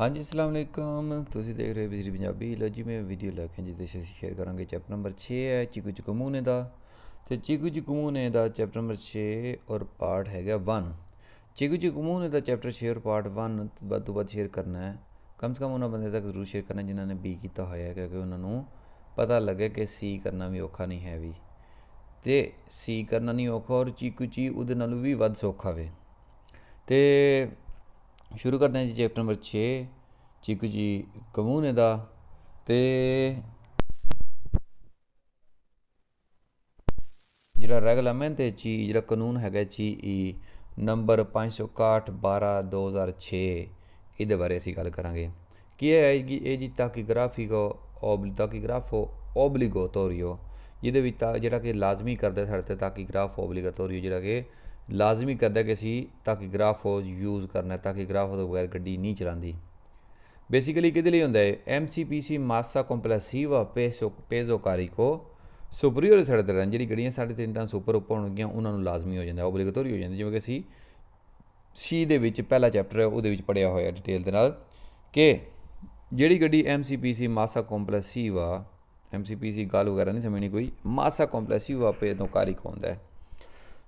ਹਾਂਜੀ ਅਸਲਾਮ ਅਲੈਕਮ ਤੁਸੀਂ ਦੇਖ ਰਹੇ ਹੋ ਬਿਜਲੀ ਪੰਜਾਬੀ ਲੋ ਜੀ ਮੈਂ ਵੀਡੀਓ ਲੈ ਕੇ ਜਿੱਦੇ ਅਸੀਂ ਸ਼ੇਅਰ ਕਰਾਂਗੇ ਚੈਪਟਰ ਨੰਬਰ 6 ਹੈ ਚਿਕੂ ਚਕਮੂਨੇ ਦਾ ਤੇ ਚਿਕੂ ਚਕਮੂਨੇ ਦਾ ਚੈਪਟਰ ਨੰਬਰ 6 ਔਰ ਪਾਰਟ ਹੈਗਾ 1 ਚਿਕੂ ਚਕਮੂਨੇ ਦਾ ਚੈਪਟਰ 6 ਔਰ ਪਾਰਟ 1 ਬਾਅਦ ਤੋਂ ਬਾਅਦ ਸ਼ੇਅਰ ਕਰਨਾ ਹੈ ਕਮ ਸੇ ਕਮ ਉਹਨਾਂ ਬੰਦੇ ਤੱਕ ਜ਼ਰੂਰ ਸ਼ੇਅਰ ਕਰਨਾ ਜਿਨ੍ਹਾਂ ਨੇ ਬੀ ਕੀਤਾ ਹੋਇਆ ਹੈ ਕਿਉਂਕਿ ਉਹਨਾਂ ਨੂੰ ਪਤਾ ਲੱਗੇ ਕਿ ਸੀ ਕਰਨਾ ਵੀ ਔਖਾ ਨਹੀਂ ਹੈ ਵੀ ਤੇ ਸੀ ਕਰਨਾ ਨਹੀਂ ਔਖਾ ਔਰ ਚਿਕੂ ਚੀ ਉਹਦੇ ਨਾਲੋਂ ਵੀ ਵੱਧ ਸੌਖਾ ਵੇ ਤੇ ਸ਼ੁਰੂ ਕਰਦੇ ਹਾਂ ਜੀ ਚੈਪਟਰ ਨੰਬਰ 6 ਚੀਕੂ ਜੀ ਕਮੂਨੇ ਦਾ ਤੇ ਜਿਹੜਾ ਰੈਗੂਲਮੈਂਟ ਹੈ ਜੀ ਜਿਹੜਾ ਕਾਨੂੰਨ ਹੈਗਾ ਜੀ ਈ ਨੰਬਰ 561 12 2006 ਇਹਦੇ ਬਾਰੇ ਅਸੀਂ ਗੱਲ ਕਰਾਂਗੇ ਕੀ ਹੈ ਇਹ ਜੀ ਤਾਕੀਗ੍ਰਾਫੀਕੋ ਓਬਲੀ ਤਾਕੀਗ੍ਰਾਫੋ ਓਬਲੀਗੋਟੋਰੀਓ ਜਿਹਦੇ ਵਿੱਚ ਜਿਹੜਾ ਕਿ ਲਾਜ਼ਮੀ ਕਰਦਾ ਸਾਡੇ ਤੇ ਤਾਕੀਗ੍ਰਾਫ ਓਬਲੀਗੋਟੋਰੀਓ ਜਿਹੜਾ ਕਿ ਲਾਜ਼ਮੀ ਕਰਦਾ ਕਿ ਅਸੀਂ ਗ੍ਰਾਫ ਹੋ ਯੂਜ਼ ਕਰਨਾ ਹੈ ਗ੍ਰਾਫ ਤੋਂ ਬਗੈਰ ਗੱਡੀ ਨਹੀਂ ਚਲਾਉਂਦੀ बेसिकली किदे लिए होंगे एम सी पी सी मासा ਪੇਸੋ पेसो पेजोकारी को ਸੁਪਰੀਅਰ ਸਾਡੇ ਤੇ ਰਹਿਣ ਜਿਹੜੀ ਗੱਡੀਆਂ ਸਾਡੇ ਤਿੰਨ ਤਾਂ ਸੁਪਰ ਉੱਪਰ ਹੋਣਗੀਆਂ ਉਹਨਾਂ ਨੂੰ ਲਾਜ਼ਮੀ ਹੋ ਜਾਂਦਾ ਓਬਲੀਗੇਟਰੀ ਹੋ ਜਾਂਦਾ ਜਿਵੇਂ ਕਿ ਅਸੀਂ ਸੀ ਦੇ ਵਿੱਚ ਪਹਿਲਾ ਚੈਪਟਰ ਹੈ ਉਹਦੇ ਵਿੱਚ ਪੜਿਆ ਹੋਇਆ ਡਿਟੇਲ ਦੇ ਨਾਲ ਕਿ ਜਿਹੜੀ ਗੱਡੀ ਐਮਸੀਪੀਸੀ ਮਾਸਾ ਕੰਪਲੈਸੀਵਾ ਐਮਸੀਪੀਸੀ ਗੱਲ ਵਗੈਰਾ ਨਹੀਂ ਸਮਝਣੀ ਕੋਈ ਮਾਸਾ ਕੰਪਲੈਸੀਵਾ ਪੇ ਤੋਂ ਕੋ ਹੁੰਦਾ ਹੈ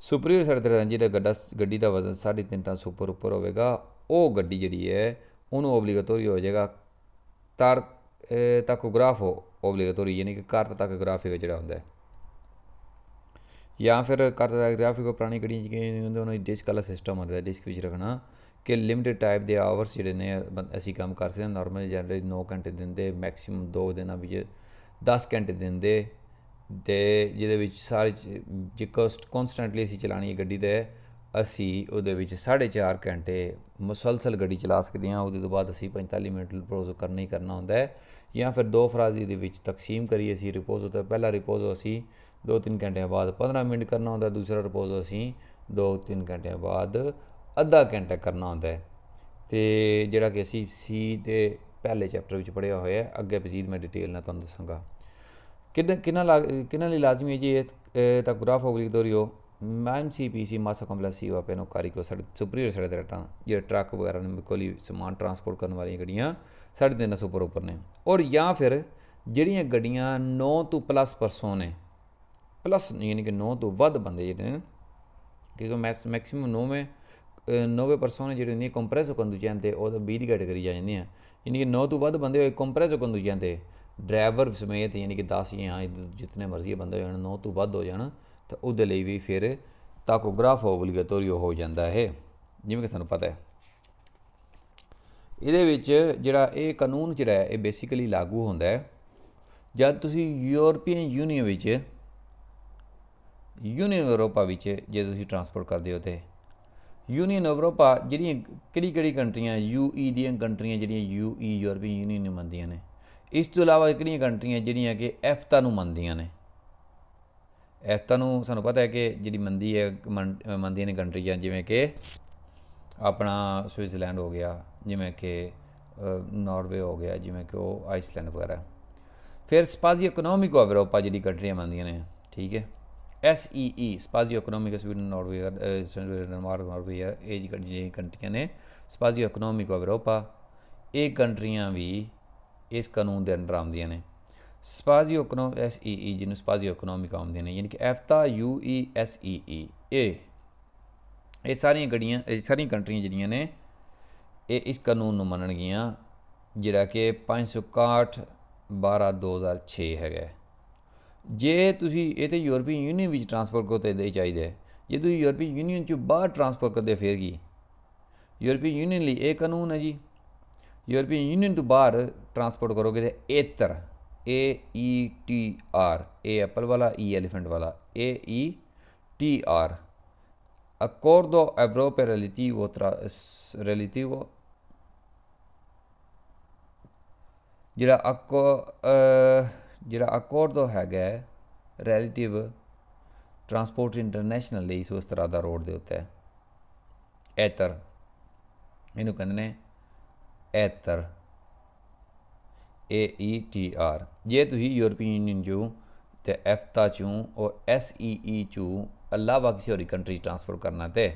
ਸੁਪਰੀਅਰ 753 ਦਾ ਗੱਡਾ ਗੱਡੀ ਦਾ ਵਜ਼ਨ 3.5 ਟਨ ਸੁਪਰ ਉੱਪਰ ਹੋਵੇਗਾ ਉਹ ਗੱਡੀ ਜਿਹੜੀ ਹੈ ਉਹਨੂੰ ਆਬਲੀਗੇਟਰੀ ਹੋ ਜਾਏਗਾ ਤਰ ਟਾਕੋਗ੍ਰਾਫ ਆਬਲੀਗੇਟਰੀ ਯਾਨੀ ਕਿ ਕਾਰਤ ਟਾਕੋਗ੍ਰਾਫੀ ਜਿਹੜਾ ਹੁੰਦਾ ਹੈ ਜਾਂ ਫਿਰ ਕਾਰਤ ਟਾਕੋਗ੍ਰਾਫੀ ਕੋ ਪੁਰਾਣੀ ਗੱਡੀਆਂ ਜਿਹੜੇ ਹੁੰਦੇ ਉਹਨਾਂ ਦੀ ਡਿਸਕ ਵਾਲਾ ਸਿਸਟਮ ਹੁੰਦਾ ਹੈ ਡਿਸਕ ਵਿੱਚ ਰੱਖਣਾ ਕਿ ਲਿਮਿਟਡ ਟਾਈਪ ਦੇ ਆਵਰਸ ਜਿਹੜੇ ਨੇ ਅਸੀਂ ਕੰਮ ਕਰ ਸਕਦੇ ਹਾਂ ਨਾਰਮਲ ਜਨਰਲੀ 9 ਘੰਟੇ ਦਿੰਦੇ ਮੈਕਸਿਮਮ 2 ਦਿਨਾਂ ਵਿੱਚ 10 ਘੰਟੇ ਦਿੰਦੇ ਤੇ ਜਿਹਦੇ ਵਿੱਚ ਸਾਰੇ ਜੇ ਕੋਸਟ ਕਨਸਟੈਂਟਲੀ ਅਸੀਂ ਚਲਾਣੀ ਹੈ ਗੱਡੀ ਤੇ ਅਸੀਂ ਉਹਦੇ ਵਿੱਚ 4.5 ਘੰਟੇ ਮੁਸਲਸਲ ਗੱਡੀ ਚਲਾ ਸਕਦੇ ਹਾਂ ਉਹਦੇ ਤੋਂ ਬਾਅਦ ਅਸੀਂ 45 ਮਿੰਟ ਰਿਪੋਜ਼ ਕਰਨਾ ਹੀ ਕਰਨਾ ਹੁੰਦਾ ਹੈ ਜਾਂ ਫਿਰ ਦੋ ਫਰਾਜ਼ੀ ਦੇ ਵਿੱਚ ਤਕਸੀਮ ਕਰੀਏ ਅਸੀਂ ਰਿਪੋਜ਼ ਤੋਂ ਪਹਿਲਾ ਰਿਪੋਜ਼ ਅਸੀਂ 2-3 ਘੰਟੇ ਬਾਅਦ 15 ਮਿੰਟ ਕਰਨਾ ਹੁੰਦਾ ਦੂਸਰਾ ਰਿਪੋਜ਼ ਅਸੀਂ 2-3 ਘੰਟੇ ਬਾਅਦ ਅੱਧਾ ਘੰਟਾ ਕਰਨਾ ਹੁੰਦਾ ਹੈ ਤੇ ਜਿਹੜਾ ਕਿ ਅਸੀਂ ਸੀ ਦੇ ਪਹਿਲੇ ਚੈਪਟਰ ਵਿੱਚ ਪੜਿਆ ਹੋਇਆ ਹੈ ਅੱਗੇ ਮਜ਼ੀਦ ਮੈਂ ਡਿਟੇਲ ਨਾਲ ਤੁਹਾਨੂੰ ਦੱਸਾਂਗਾ ਕਿੰਨਾ ਕਿੰਨਾ ਲਈ ਲਾਜ਼ਮੀ ਹੈ ਜੀ ਤਾਂ ਗ੍ਰਾਫ ਹੋਗਲੀ ਦੋਰਿਓ एम पीसी ਸੀ कॉम्प्लेक्स ਸੀ हुआ पेनो कारी को साढ़े सुपीरियर साढ़े तेरह टन ये ਟਰੱਕ ਵਗੈਰਾ ਨੇ ਕੋਲੀ ਸਮਾਨ ਟਰਾਂਸਪੋਰਟ ਕਰਨ ਵਾਲੀਆਂ ਗੱਡੀਆਂ साढ़े ਦੇ सौ उपर ਉੱਪਰ ਨੇ ਔਰ ਜਾਂ ਫਿਰ ਜਿਹੜੀਆਂ ਗੱਡੀਆਂ 9 ਤੋਂ ਪਲੱਸ ਪਰਸੋਂ ਨੇ ਪਲੱਸ ਯਾਨੀ ਕਿ 9 ਤੋਂ ਵੱਧ ਬੰਦੇ ਜਿਹੜੇ ਨੇ ਕਿਉਂਕਿ ਮੈਕਸਿਮਮ 9 ਮੇ 9 ਪਰਸੋਂ ਨੇ ਜਿਹੜੇ ਨਹੀਂ ਕੰਪਰੈਸ ਹੋ ਕੰਦੂ ਜਾਂਦੇ ਉਹ ਤਾਂ 20 ਦੀ ਕੈਟਾਗਰੀ ਆ ਯਾਨੀ ਕਿ 9 ਤੋਂ ਵੱਧ ਬੰਦੇ ਹੋਏ ਕੰਪਰੈਸ ਕੰਦੂ ਜਾਂਦੇ ਡਰਾਈਵਰ ਸਮੇਤ ਯਾਨੀ ਕਿ 10 ਜਾਂ ਜਿੰਨੇ ਮਰਜ਼ੀ ਬੰਦੇ ਹੋਣ 9 ਤੋਂ ਵੱਧ ਹੋ ਜਾਣ ਤਾਂ ਉਹਦੇ ਲਈ ਵੀ ਫਿਰ ਟਾਕੋਗ੍ਰਾਫ ਓਬਲੀਗੇਟਰੀ ਹੋ ਜਾਂਦਾ ਹੈ ਜਿਵੇਂ ਕਿ ਸਾਨੂੰ ਪਤਾ ਹੈ ਇਹਦੇ ਵਿੱਚ ਜਿਹੜਾ ਇਹ ਕਾਨੂੰਨ ਜਿਹੜਾ ਹੈ ਇਹ ਬੇਸਿਕਲੀ ਲਾਗੂ ਹੁੰਦਾ ਹੈ ਜਦ ਤੁਸੀਂ ਯੂਰੋਪੀਅਨ ਯੂਨੀਅਨ ਵਿੱਚ ਯੂਨੀਅਨ ਯੂਰੋਪਾ ਵਿੱਚ ਜੇ ਤੁਸੀਂ ਟਰਾਂਸਪੋਰਟ ਕਰਦੇ ਹੋ ਤੇ ਯੂਨੀਅਨ ਯੂਰੋਪਾ ਜਿਹੜੀਆਂ ਕਿਹੜੀ ਕਿਹੜੀ ਕੰਟਰੀਆਂ ਯੂਈ ਦੀਆਂ ਕੰਟਰੀਆਂ ਜਿਹੜੀਆਂ ਯੂਈ ਯੂਰੋਪੀਅਨ ਯੂਨੀਅਨ ਨੂੰ ਮੰਨਦੀਆਂ ਨੇ ਇਸ ਤੋਂ ਇਲਾਵਾ ਕਿਹੜੀਆਂ ਕੰਟਰੀਆਂ ਜਿਹੜੀਆਂ ਕਿ ਐਫਤਾ ਨੂੰ ਮੰਨਦੀਆਂ ਨੇ ਐਫਤਾ ਨੂੰ ਸਾਨੂੰ ਪਤਾ ਹੈ ਕਿ ਜਿਹੜੀ ਮੰਦੀ ਹੈ ਮੰਦੀਆਂ ਨੇ ਕੰਟਰੀਆਂ ਜਿਵੇਂ ਕਿ ਆਪਣਾ ਸਵਿਟਜ਼ਰਲੈਂਡ ਹੋ ਗਿਆ ਜਿਵੇਂ ਕਿ ਨਾਰਵੇ ਹੋ ਗਿਆ ਜਿਵੇਂ ਕਿ ਉਹ ਆਈਸਲੈਂਡ ਵਗੈਰਾ ਫਿਰ ਸਪਾਜ਼ੀ ਇਕਨੋਮਿਕੋ ਯੂਰੋਪਾ ਜਿਹੜੀ ਕੰਟਰੀਆਂ ਮੰਨਦੀਆਂ ਨੇ ਠੀਕ ਹੈ ਐਸ ਈ ਈ ਸਪਾਜ਼ੀ economic Sweden Norway Denmark Norway ਇਹ ਜਿਹੜੀਆਂ ਕੰਟਰੀਆਂ ਨੇ ਸਪਾਜ਼ੀ ਆਫ ਯੂਰੋਪਾ ਇਹ ਕੰਟਰੀਆਂ ਵੀ ਇਸ ਕਾਨੂੰਨ ਦੇ ਅੰਦਰ ਆਉਂਦੀਆਂ ਨੇ ਸਪਾਜ਼ੀਓ ਇਕਨੋਮ ਐਸ ਈ ਈ ਜਿਹਨੂੰ ਸਪਾਜ਼ੀਓ ਇਕਨੋਮਿਕ ਆਉਂਦੀਆਂ ਨੇ ਯਾਨੀ ਕਿ ਐਫਤਾ ਯੂ ਈ ਐਸ ਈ ਈ ਇਹ ਇਹ ਸਾਰੀਆਂ ਗੜੀਆਂ ਇਹ ਸਾਰੀਆਂ ਕੰਟਰੀਆਂ ਜਿਹੜੀਆਂ ਨੇ ਇਹ ਇਸ ਕਾਨੂੰਨ ਨੂੰ ਮੰਨਣਗੀਆਂ ਜਿਹੜਾ ਕਿ 561 12 2006 ਹੈਗਾ ਜੇ ਤੁਸੀਂ ਇਹ ਤੇ ਯੂਰਪੀ ਯੂਨੀਅਨ ਵਿੱਚ ਟ੍ਰਾਂਸਫਰ ਕਰਦੇ ਤੇ ਦੇ ਚਾਹੀਦੇ ਜੇ ਤੁਸੀਂ ਯੂਰਪੀ ਯੂਨੀਅਨ ਚ ਬਾਹਰ ਟ੍ਰਾਂਸਫਰ ਕਰਦੇ ਫੇਰ ਕੀ ਯੂਰਪੀ ਯੂਨੀਅਨ ਲਈ ਇਹ ਕਾਨੂੰਨ ਹੈ ਜੀ ਯੂਰਪੀਅਨ ਯੂਨੀਅਨ ਤੋਂ ਬਾਹਰ ਟਰਾਂਸਪੋਰਟ ਕਰੋਗੇ ਤੇ ਏਤਰ A E T R A apple ਵਾਲਾ ਈ ਐਲੀਫੈਂਟ ਵਾਲਾ A E T R ਅਕੋਰਡੋ Europa relativo, tra, relativo ਜਿਹੜਾ ਅਕੋ ਜਿਹੜਾ ਅਕੋਰਡੋ ਹੈਗਾ ਰਿਲੇਟਿਵ ਟਰਾਂਸਪੋਰਟ ਇੰਟਰਨੈਸ਼ਨਲ ਲਈ ਉਸ ਤਰ੍ਹਾਂ ਦਾ ਰੋਡ ਦੇ ਉੱਤੇ ਐਤਰ ਇਹਨੂੰ ਕਹਿੰਦੇ ਨੇ ਐਤਰ ਏ ਈ ਟੀ ਆਰ ਜੇ ਤੁਸੀਂ ਯੂਰਪੀਅਨ ਯੂਨੀਅਨ ਜੋ ਤੇ ਐਫਤਾ ਚੋਂ ਔਰ ਐਸ ਈ ਈ ਚੋਂ ਅਲਾਵਾ ਕਿਸੇ ਹੋਰ ਕੰਟਰੀ ਟ੍ਰਾਂਸਫਰ ਕਰਨਾ ਤੇ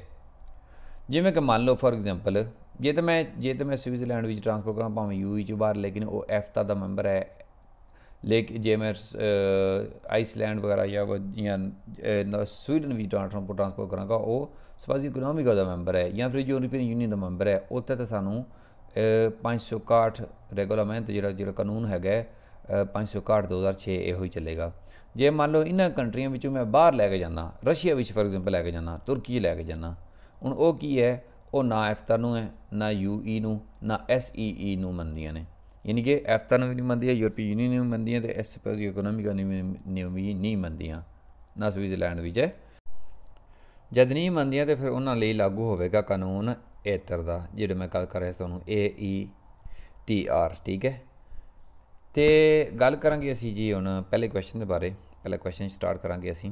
ਜਿਵੇਂ ਕਿ ਮੰਨ ਲਓ ਫੋਰ ਐਗਜ਼ਾਮਪਲ ਜੇ ਤੇ ਮੈਂ ਜੇ ਤੇ ਮੈਂ ਸਵਿਟਜ਼ਰਲੈਂਡ ਵਿੱਚ ਟ੍ਰਾਂਸਫਰ ਕਰਾਂ ਭਾਵੇਂ ਯੂਈ ਚ ਬਾਹਰ ਲੇਕਿਨ ਉਹ ਐਫਤਾ ਦਾ ਮੈਂਬਰ ਹੈ ਲੇਕ ਜੇ ਮੈਂ ਆਈਸਲੈਂਡ ਵਗੈਰਾ ਜਾਂ ਜਾਂ ਸਵੀਡਨ ਵਿੱਚ ਟ੍ਰਾਂਸਫਰ ਕਰਾਂਗਾ ਉਹ ਸਪਾਸੀ ਇਕਨੋਮਿਕ ਦਾ ਮੈਂਬਰ ਹੈ ਜਾਂ ਫਿਰ ਯੂਰਪੀਅਨ ਯੂਨੀਅਨ ਦਾ ਮੈਂਬਰ ਹੈ ਉੱਥੇ ਤਾਂ ਸਾਨੂੰ 561 ਰੈਗੂਲਮੈਂਟ ਜਿਹੜਾ ਜਿਹੜਾ ਕਾਨੂੰਨ ਹੈਗਾ 561 2006 ਇਹੋ ਹੀ ਚੱਲੇਗਾ ਜੇ ਮੰਨ ਲਓ ਇਹਨਾਂ ਕੰਟਰੀਆਂ ਵਿੱਚੋਂ ਮੈਂ ਬਾਹਰ ਲੈ ਕੇ ਜਾਣਾ ਰਸ਼ੀਆ ਵਿੱਚ ਫੋਰ ਐਗਜ਼ਾਮਪਲ ਲੈ ਕੇ ਜਾਣਾ ਤੁਰਕੀ ਲੈ ਕੇ ਜਾਣਾ ਹੁਣ ਉਹ ਕੀ ਹੈ ਉਹ ਨਾ ਐਫਤਾ ਨੂੰ ਹੈ ਨਾ ਯੂਈ ਨੂੰ ਨਾ ਐਸਈਈ ਨੂੰ ਮੰਨਦੀਆਂ ਨੇ ਯਾਨੀ ਕਿ ਐਫਤਾ ਨੂੰ ਵੀ ਨਹੀਂ ਮੰਨਦੀਆਂ ਯੂਰਪੀ ਯੂਨੀਅਨ ਨੂੰ ਮੰਨਦੀਆਂ ਤੇ ਐਸਪੀਐਸ ਇਕਨੋਮਿਕ ਨਿਯਮ ਵੀ ਨਹੀਂ ਮੰਨਦੀਆਂ ਨਾ ਸਵਿਟਜ਼ਰਲੈਂਡ ਵਿੱਚ ਹੈ ਜਦ ਨਹੀਂ ਮੰਨਦੀਆਂ ਤੇ ਫਿਰ ਉਹਨਾਂ ਲਈ ਲਾਗੂ ਹੋਵੇਗਾ ਕਾਨੂੰਨ ਏਟਰ ਦਾ ਜਿਹੜੇ ਮੈਂ ਗੱਲ ਕਰ ਰਿਹਾ ਤੁਹਾਨੂੰ ਏ ਈ ਟੀ ਆਰ ਠੀਕ ਹੈ ਤੇ ਗੱਲ ਕਰਾਂਗੇ ਅਸੀਂ ਜੀ ਹੁਣ ਪਹਿਲੇ ਕੁਐਸਚਨ ਦੇ ਬਾਰੇ ਪਹਿਲਾ ਕੁਐਸਚਨ ਸਟਾਰਟ ਕਰਾਂਗੇ ਅਸੀਂ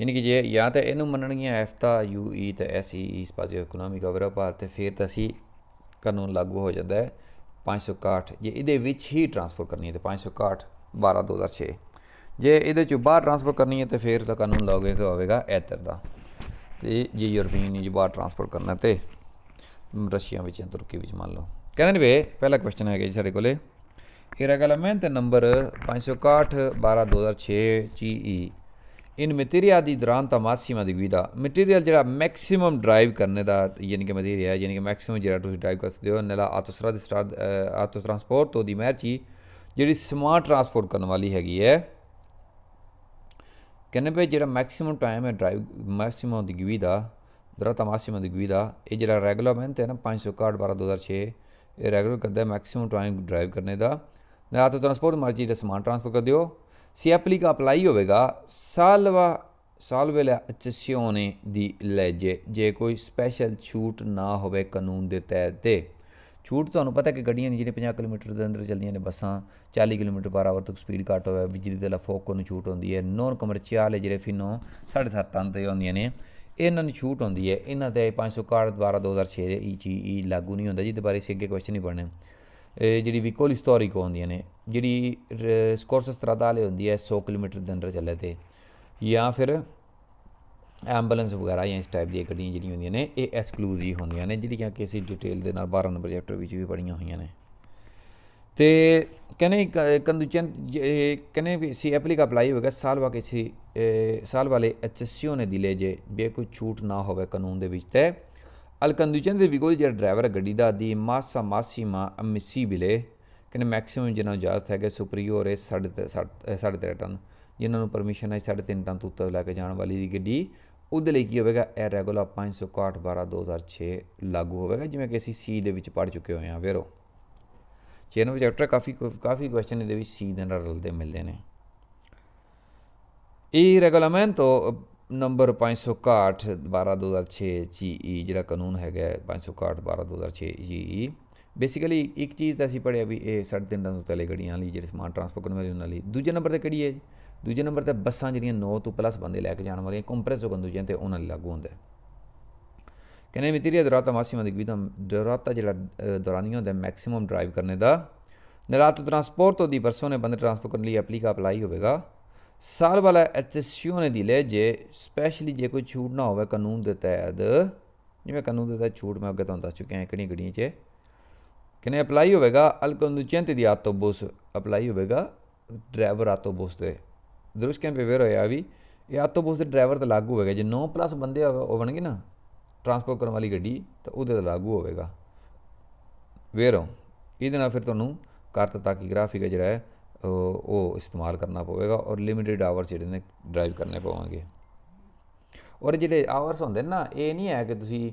ਯਾਨੀ ਕਿ ਜੇ ਜਾਂ ਤਾਂ ਇਹਨੂੰ ਮੰਨਣਗੀਆਂ ਐਫ ਤਾਂ ਯੂ ਈ e ਤੇ ਐਸ ਈ e, e, ਇਸ ਪਾਸੇ ਇਕਨੋਮਿਕ ਓਵਰਆਲ ਭਾਰਤ ਤੇ ਫਿਰ ਤਾਂ ਅਸੀਂ ਕਾਨੂੰਨ ਲਾਗੂ ਹੋ ਜਾਂਦਾ ਹੈ 561 ਜੇ ਇਹਦੇ ਵਿੱਚ ਹੀ ਟਰਾਂਸਫਰ ਕਰਨੀ ਹੈ ਤੇ 561 12 2006 ਜੇ ਇਹਦੇ ਚੋਂ ਬਾਹਰ ਟਰਾਂਸਫਰ ਕਰਨੀ ਹੈ ਤੇ ਫਿਰ ਤਾਂ ਕਾਨੂੰਨ ਲਾਗੂ ਹੋਵੇਗਾ ਐਥਰ ਦਾ ਤੇ ਜੇ ਯੂਰਪੀਨ ਜੇ ਬਾਹਰ ਟਰਾਂਸਫਰ ਕਰਨਾ ਤੇ ਰਸ਼ੀਆ ਵਿੱਚ ਜਾਂ ਤੁਰਕੀ ਵਿੱਚ ਮੰਨ ਲਓ ਕਹਿੰਦੇ ਨੇ ਵੇ ਪਹਿਲਾ ਕੁਐਸਚਨ ਹੈਗਾ ਜੀ ਸਾਡੇ ਕੋਲੇ ਇਹ ਰੈਗੂਲਮੈਂਟ ਨੰਬਰ 561 12 2006 ਜੀਈ ਇਨ ਮਟੀਰੀਅਲ ਦੀ ਦੌਰਾਨ ਮਾਸੀਮਾ ਦੀ ਵਿਦਾ ਮਟੀਰੀਅਲ ਜਿਹੜਾ ਮੈਕਸਿਮਮ ਡਰਾਈਵ ਕਰਨੇ ਦਾ ਯਾਨੀ ਕਿ ਮਟੀਰੀਅਲ ਯਾਨੀ ਕਿ ਮੈਕਸਿਮਮ ਜਿਹੜਾ ਤੁਸੀਂ ਡਰਾਈਵ ਕਰ ਸਕਦੇ ਹੋ ਨਲਾ ਆਤਸਰਾ ਦੀ ਸਟਾਰ ਆਤੋ ਟਰਾਂਸਪੋਰਟ ਤੋਂ ਦੀ ਮਹਿਰਚੀ ਜਿਹੜੀ ਸਮਾਰਟ ਟਰਾਂਸਪੋਰਟ ਕਰਨ ਵਾਲੀ ਹੈਗੀ ਹੈ ਕਹਿੰਦੇ ਵੀ ਜਿਹੜਾ ਮੈਕਸਿਮਮ ਟਾਈਮ ਹੈ ਡਰਾਈਵ ਮੈਕਸਿਮਮ ਦੀ ਵਿਦਾ ਜਿਹੜਾ ਤਾਂ ਮਾਸੀਮਨ ਦੀ ਗਵੀਦਾ ਇਹ ਜਿਹੜਾ ਰੈਗੂਲਰਮੈਂਟ ਹੈ ਨਾ 500 61212006 ਇਹ ਰੈਗੂਲਰ ਕਰਦਾ ਮੈਕਸਿਮਮ ਟਾਈਮ ਡਰਾਈਵ ਕਰਨੇ ਦਾ ਨਾ ਤਾਂ ਟਰਾਂਸਪੋਰਟ ਮਰਜੀ ਦਾ ਸਮਾਨ ਟਰਾਂਸਫਰ ਕਰ ਦਿਓ ਸੀ ਐਪਲੀ ਕਾ ਅਪਲਾਈ ਹੋਵੇਗਾ ਸਾਲਵਾ ਸਾਲਵੇ ਲੈ ਦੀ ਲੈਜੇ ਜੇ ਕੋਈ ਸਪੈਸ਼ਲ ਛੂਟ ਨਾ ਹੋਵੇ ਕਾਨੂੰਨ ਦੇ ਤਹਿਤ ਤੇ ਛੂਟ ਤੁਹਾਨੂੰ ਪਤਾ ਕਿ ਗੱਡੀਆਂ ਨਹੀਂ ਜਿਹੜੀਆਂ 50 ਕਿਲੋਮੀਟਰ ਦੇ ਅੰਦਰ ਚੱਲਦੀਆਂ ਨੇ ਬੱਸਾਂ 40 ਕਿਲੋਮੀਟਰ ਪਰ ਆਵਰ ਤੱਕ ਸਪੀਡ ਘੱਟ ਹੋਵੇ ਬਿਜਲੀ ਦੇ ਲਾ ਫੋਕ ਨੂੰ ਛੂਟ ਹੁੰਦੀ ਹੈ ਨੋਨ ਕਮਰਸ਼ੀਅਲ ਜਿਹੜੇ ਫਿਨੋ 7.5 ਤੱਕ ਤੇ ਆਉਂਦੀਆਂ ਨੇ ਇਹਨਾਂ ਨੂੰ ਛੂਟ ਹੁੰਦੀ ਹੈ ਇਹਨਾਂ ਤੇ 500 ਕਾਰਡ ਦੁਆਰਾ 2006 ਈਜੀਈ ਲਾਗੂ ਨਹੀਂ ਹੁੰਦਾ ਜਿਹਦੇ ਬਾਰੇ ਸੇ ਅੱਗੇ ਕੁਐਸਚਨ ਹੀ ਇਹ ਜਿਹੜੀ ਵਿਕੋਲ ਹਿਸਟੋਰੀਕ ਹੁੰਦੀਆਂ ਨੇ ਜਿਹੜੀ ਸਕੋਰਸ ਸਟਰਾਦਾਲੇ ਹੁੰਦੀ ਹੈ 100 ਕਿਲੋਮੀਟਰ ਦੇ ਅੰਦਰ ਚੱਲੇ ਤੇ ਜਾਂ ਫਿਰ ਐਂਬੂਲੈਂਸ ਵਗੈਰਾ ਜਾਂ ਇਸ ਟਾਈਪ ਦੀਆਂ ਗੱਡੀਆਂ ਜਿਹੜੀਆਂ ਹੁੰਦੀਆਂ ਨੇ ਇਹ ਐਕਸਕਲੂਸਿਵ ਹੁੰਦੀਆਂ ਨੇ ਜਿਹੜੀਆਂ ਕਿ ਅਸੀਂ ਡਿਟੇਲ ਦੇ ਨਾਲ 12 ਨੰਬਰ ਚੈਪਟਰ ਵਿੱਚ ਵੀ ਪੜੀਆਂ ਹੋਈਆਂ ਨੇ ਤੇ ਕਹਿੰਦੇ कंदुचंद ਕਹਿੰਦੇ ਵੀ ਸੀ ਐਪਲੀਕ ਅਪਲਾਈ ਹੋਵੇਗਾ ਸਾਲ ਵਾ ਕੇ ਸੀ ਸਾਲ ਵਾਲੇ ਐਚਐਸਸੀਓ ਨੇ ਦਿਲੇ ਜੇ ਬੇ ਕੋਈ ਛੂਟ ਨਾ ਹੋਵੇ ਕਾਨੂੰਨ ਦੇ ਵਿੱਚ ਤੇ ਅਲ ਕੰਦੁਚੰਦ ਦੇ ਕੋਈ ਜਿਹੜਾ ਡਰਾਈਵਰ ਗੱਡੀ ਦਾ ਦੀ ਮਾਸਾ ਮਾਸੀਮਾ ਅਮਿਸੀ ਬਿਲੇ ਕਹਿੰਦੇ ਮੈਕਸਿਮਮ ਜਿਹਨਾਂ ਨੂੰ ਇਜਾਜ਼ਤ ਹੈਗੇ ਸੁਪਰੀਓਰ ਹੈ 3.5 ਟਨ ਜਿਨ੍ਹਾਂ ਨੂੰ ਪਰਮਿਸ਼ਨ ਹੈ 3.5 ਟਨ ਤੋਂ ਉੱਤੇ ਲੈ ਕੇ ਜਾਣ ਵਾਲੀ ਦੀ ਗੱਡੀ ਉਹਦੇ ਲਈ ਕੀ ਹੋਵੇਗਾ ਇਹ ਰੈਗੂਲਰ 561 12 2006 ਲਾਗੂ ਹੋਵੇਗਾ ਜਿਵੇਂ ਕਿ ਅਸੀਂ ਸੀ ਦੇ ਵਿੱਚ ਪੜ ਚੁੱਕੇ ਹੋਏ ਹਾਂ ਵੇਰੋ ਵਿੱਚ ਚੈਪਟਰ ਕਾਫੀ ਕਾਫੀ ਕੁਐਸਚਨ ਇਹਦੇ ਵਿੱਚ ਸੀ ਦੇ ਨਾਲ ਰਲਦੇ ਮਿਲਦੇ ਨੇ ਇਹ ਰੈਗੂਲਮੈਂਟੋ ਨੰਬਰ 561 12 2006 ਜੀਈ ਜਿਹੜਾ ਕਾਨੂੰਨ ਹੈਗਾ 561 12 2006 ਜੀਈ ਬੇਸਿਕਲੀ ਇੱਕ ਚੀਜ਼ ਤਾਂ ਅਸੀਂ ਪੜਿਆ ਵੀ ਇਹ ਸਾਡੇ ਦਿਨਾਂ ਤੋਂ ਤਲੇ ਗੜੀਆਂ ਲਈ ਜਿਹੜੇ ਸਮਾਨ ਟਰਾਂਸਪੋਰਟ ਕਰਨ ਵਾਲੇ ਉਹਨਾਂ ਲਈ ਦੂਜੇ ਨੰਬਰ ਤੇ ਕਿਹੜੀ ਹੈ ਦੂਜੇ ਨੰਬਰ ਤੇ ਬੱਸਾਂ ਜਿਹੜੀਆਂ 9 ਤੋਂ ਪਲੱਸ ਬੰਦੇ ਲੈ ਕੇ ਜਾਣ ਵਾਲੀਆਂ ਕੰਪਰੈਸਰ ਹੋ ਤੇ ਉਹਨਾਂ ਲਈ ਲਾਗੂ ਹੁੰਦਾ ਹੈ ਕਹਿੰਦੇ ਮਿਤਰੀਆ ਦਰਾਤਾ ਮਾਸੀਮਾ ਦੀ ਗਵਿਦਮ ਦਰਾਤਾ ਜਿਹੜਾ ਦੌਰਾਨੀਆਂ ਦੇ ਮੈਕਸਿਮਮ ਡਰਾਈਵ ਕਰਨੇ ਦਾ ਨਰਾਤ ਟਰਾਂਸਪੋਰਟ ਉਹਦੀ ਪਰਸੋਂ ਨੇ ਬੰਦੇ ਟਰਾਂਸਪੋਰਟ ਕਰਨ ਲਈ ਐਪਲੀਕਾ ਅਪਲਾਈ ਹੋਵੇਗਾ ਸਾਲ ਵਾਲਾ ਐਚਐਸਯੂ ਨੇ ਦੀ ਲੈ ਜੇ ਸਪੈਸ਼ਲੀ ਜੇ ਕੋਈ ਛੂਟ ਨਾ ਹੋਵੇ ਕਾਨੂੰਨ ਦੇ ਤਹਿਤ ਜਿਵੇਂ ਕਾਨੂੰਨ ਦੇ ਤਹਿਤ ਛੂਟ ਮੈਂ ਅੱਗੇ ਤੋਂ ਦੱਸ ਚੁੱਕੇ ਹਾਂ ਕਿਹੜੀ ਗੱਡੀਆਂ 'ਚ ਕਿਨੇ ਅਪਲਾਈ ਹੋਵੇਗਾ ਅਲਕੰਦੂ ਅਲਕੰਦੂਚੈਂਤ ਦੀ ਆਟੋਬਸ ਅਪਲਾਈ ਹੋਵੇਗਾ ਡਰਾਈਵਰ ਆਟੋਬਸ ਤੇ ਦਰਸ਼ਕਾਂ ਕੈਂਪੇ ਵੇਰ ਹੋਇਆ ਵੀ ਇਹ ਆਟੋਬਸ ਦੇ ਡਰਾਈਵਰ ਤੇ ਲਾਗੂ ਹੋਵੇਗਾ ਜੇ 9+ ਪਲੱਸ ਬੰਦੇ ਹੋਣਗੇ ਨਾ ਟਰਾਂਸਪੋਰਟ ਕਰਨ ਵਾਲੀ ਗੱਡੀ ਤਾਂ ਉਹਦੇ ਤੇ ਲਾਗੂ ਹੋਵੇਗਾ ਵੇਰੋਂ ਇਹਦੇ ਨਾਲ ਫਿਰ ਤੁਹਾਨੂੰ ਕਰਤ ਤੱਕ ਗ੍ਰਾਫਿਕ ਜਿਹੜਾ ਹੈ ਉਹ ਇਸਤੇਮਾਲ ਕਰਨਾ ਪਵੇਗਾ ਔਰ ਲਿਮਿਟਿਡ ਆਵਰਸ ਜਿਹੜੇ ਨੇ ਡਰਾਈਵ ਕਰਨੇ ਪਵਾਂਗੇ ਔਰ ਜਿਹੜੇ ਆਵਰਸ ਹੁੰਦੇ ਨਾ ਇਹ ਨਹੀਂ ਹੈ ਕਿ ਤੁਸੀਂ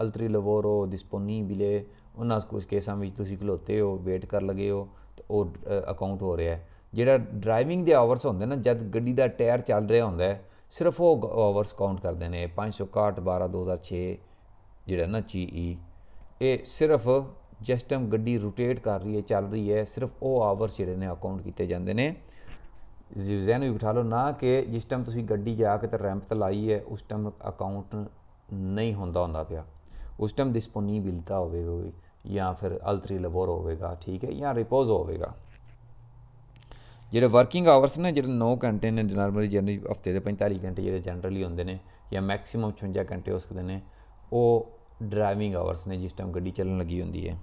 ਅਲਟਰੀ ਲਵੋਰੋ ਡਿਸਪੋਨੀਬਲੇ ਉਹਨਾਂ ਕੁਝ ਕੇਸਾਂ ਵਿੱਚ ਤੁਸੀਂ ਖਲੋਤੇ ਹੋ ਵੇਟ ਕਰ ਲਗੇ ਹੋ ਤੇ ਉਹ ਅਕਾਊਂਟ ਹੋ ਰਿਹਾ ਹੈ ਜਿਹੜਾ ਡਰਾਈਵਿੰਗ ਦੇ ਆਵਰਸ ਹੁੰਦੇ ਨਾ ਜਦ ਗੱਡੀ ਦਾ ਟਾਇਰ ਚੱਲ ਰਿਹਾ ਹੁੰਦਾ ਹੈ ਸਿਰਫ ਉਹ ਆਵਰਸ ਕਾਊਂਟ ਕਰਦੇ ਨੇ 561 12 2006 ਜਿਹੜਾ ਨਾ ਚੀਈ e, ਇਹ ਸਿਰਫ ਜਿਸ ਟਾਈਮ ਗੱਡੀ ਰੋਟੇਟ ਕਰ ਰਹੀ ਹੈ ਚੱਲ ਰਹੀ ਹੈ ਸਿਰਫ ਉਹ ਆਵਰਸ ਜਿਹੜੇ ਨੇ ਅਕਾਊਂਟ ਕੀਤੇ ਜਾਂਦੇ ਨੇ ਜਿਵੇਂ ਵੀ ਬਿਠਾ ਲਓ ਨਾ ਕਿ ਜਿਸ ਟਾਈਮ ਤੁਸੀਂ ਗੱਡੀ ਜਾ ਕੇ ਤੇ ਰੈਂਪ ਤੇ ਲਾਈ ਹੈ ਉਸ ਟਾਈਮ ਅਕਾਊਂਟ ਨਹੀਂ ਹੁੰਦਾ ਹੁੰਦਾ ਪਿਆ ਉਸ ਟਾਈਮ ਡਿਸਪੋਨੀਬਿਲਤਾ ਹੋਵੇਗੀ ਜਾਂ ਫਿਰ ਅਲਟਰੀ ਲਵਰ ਹੋਵੇਗਾ ਠੀਕ ਹੈ ਜਾਂ ਰਿਪੋਜ਼ ਹੋਵੇਗਾ ਜਿਹੜੇ ਵਰਕਿੰਗ ਆਵਰਸ ਨੇ ਜਿਹੜੇ 9 ਘੰਟੇ ਨੇ ਨਾਰਮਲੀ ਜਰਨੀ ਹਫਤੇ ਦੇ 45 ਘੰਟੇ ਜਿਹੜੇ ਜਨਰਲੀ ਹੁੰਦੇ ਨੇ ਜਾਂ ਮੈਕਸਿਮਮ 56 ਘੰਟੇ ਹੋ ਸਕਦੇ ਨੇ ਉਹ ਡਰਾਈਵਿੰਗ ਆਵਰਸ ਨੇ ਜਿਸ ਟਾਈਮ ਗੱਡੀ ਚੱਲਣ ਲੱਗੀ ਹੁੰਦੀ ਹੈ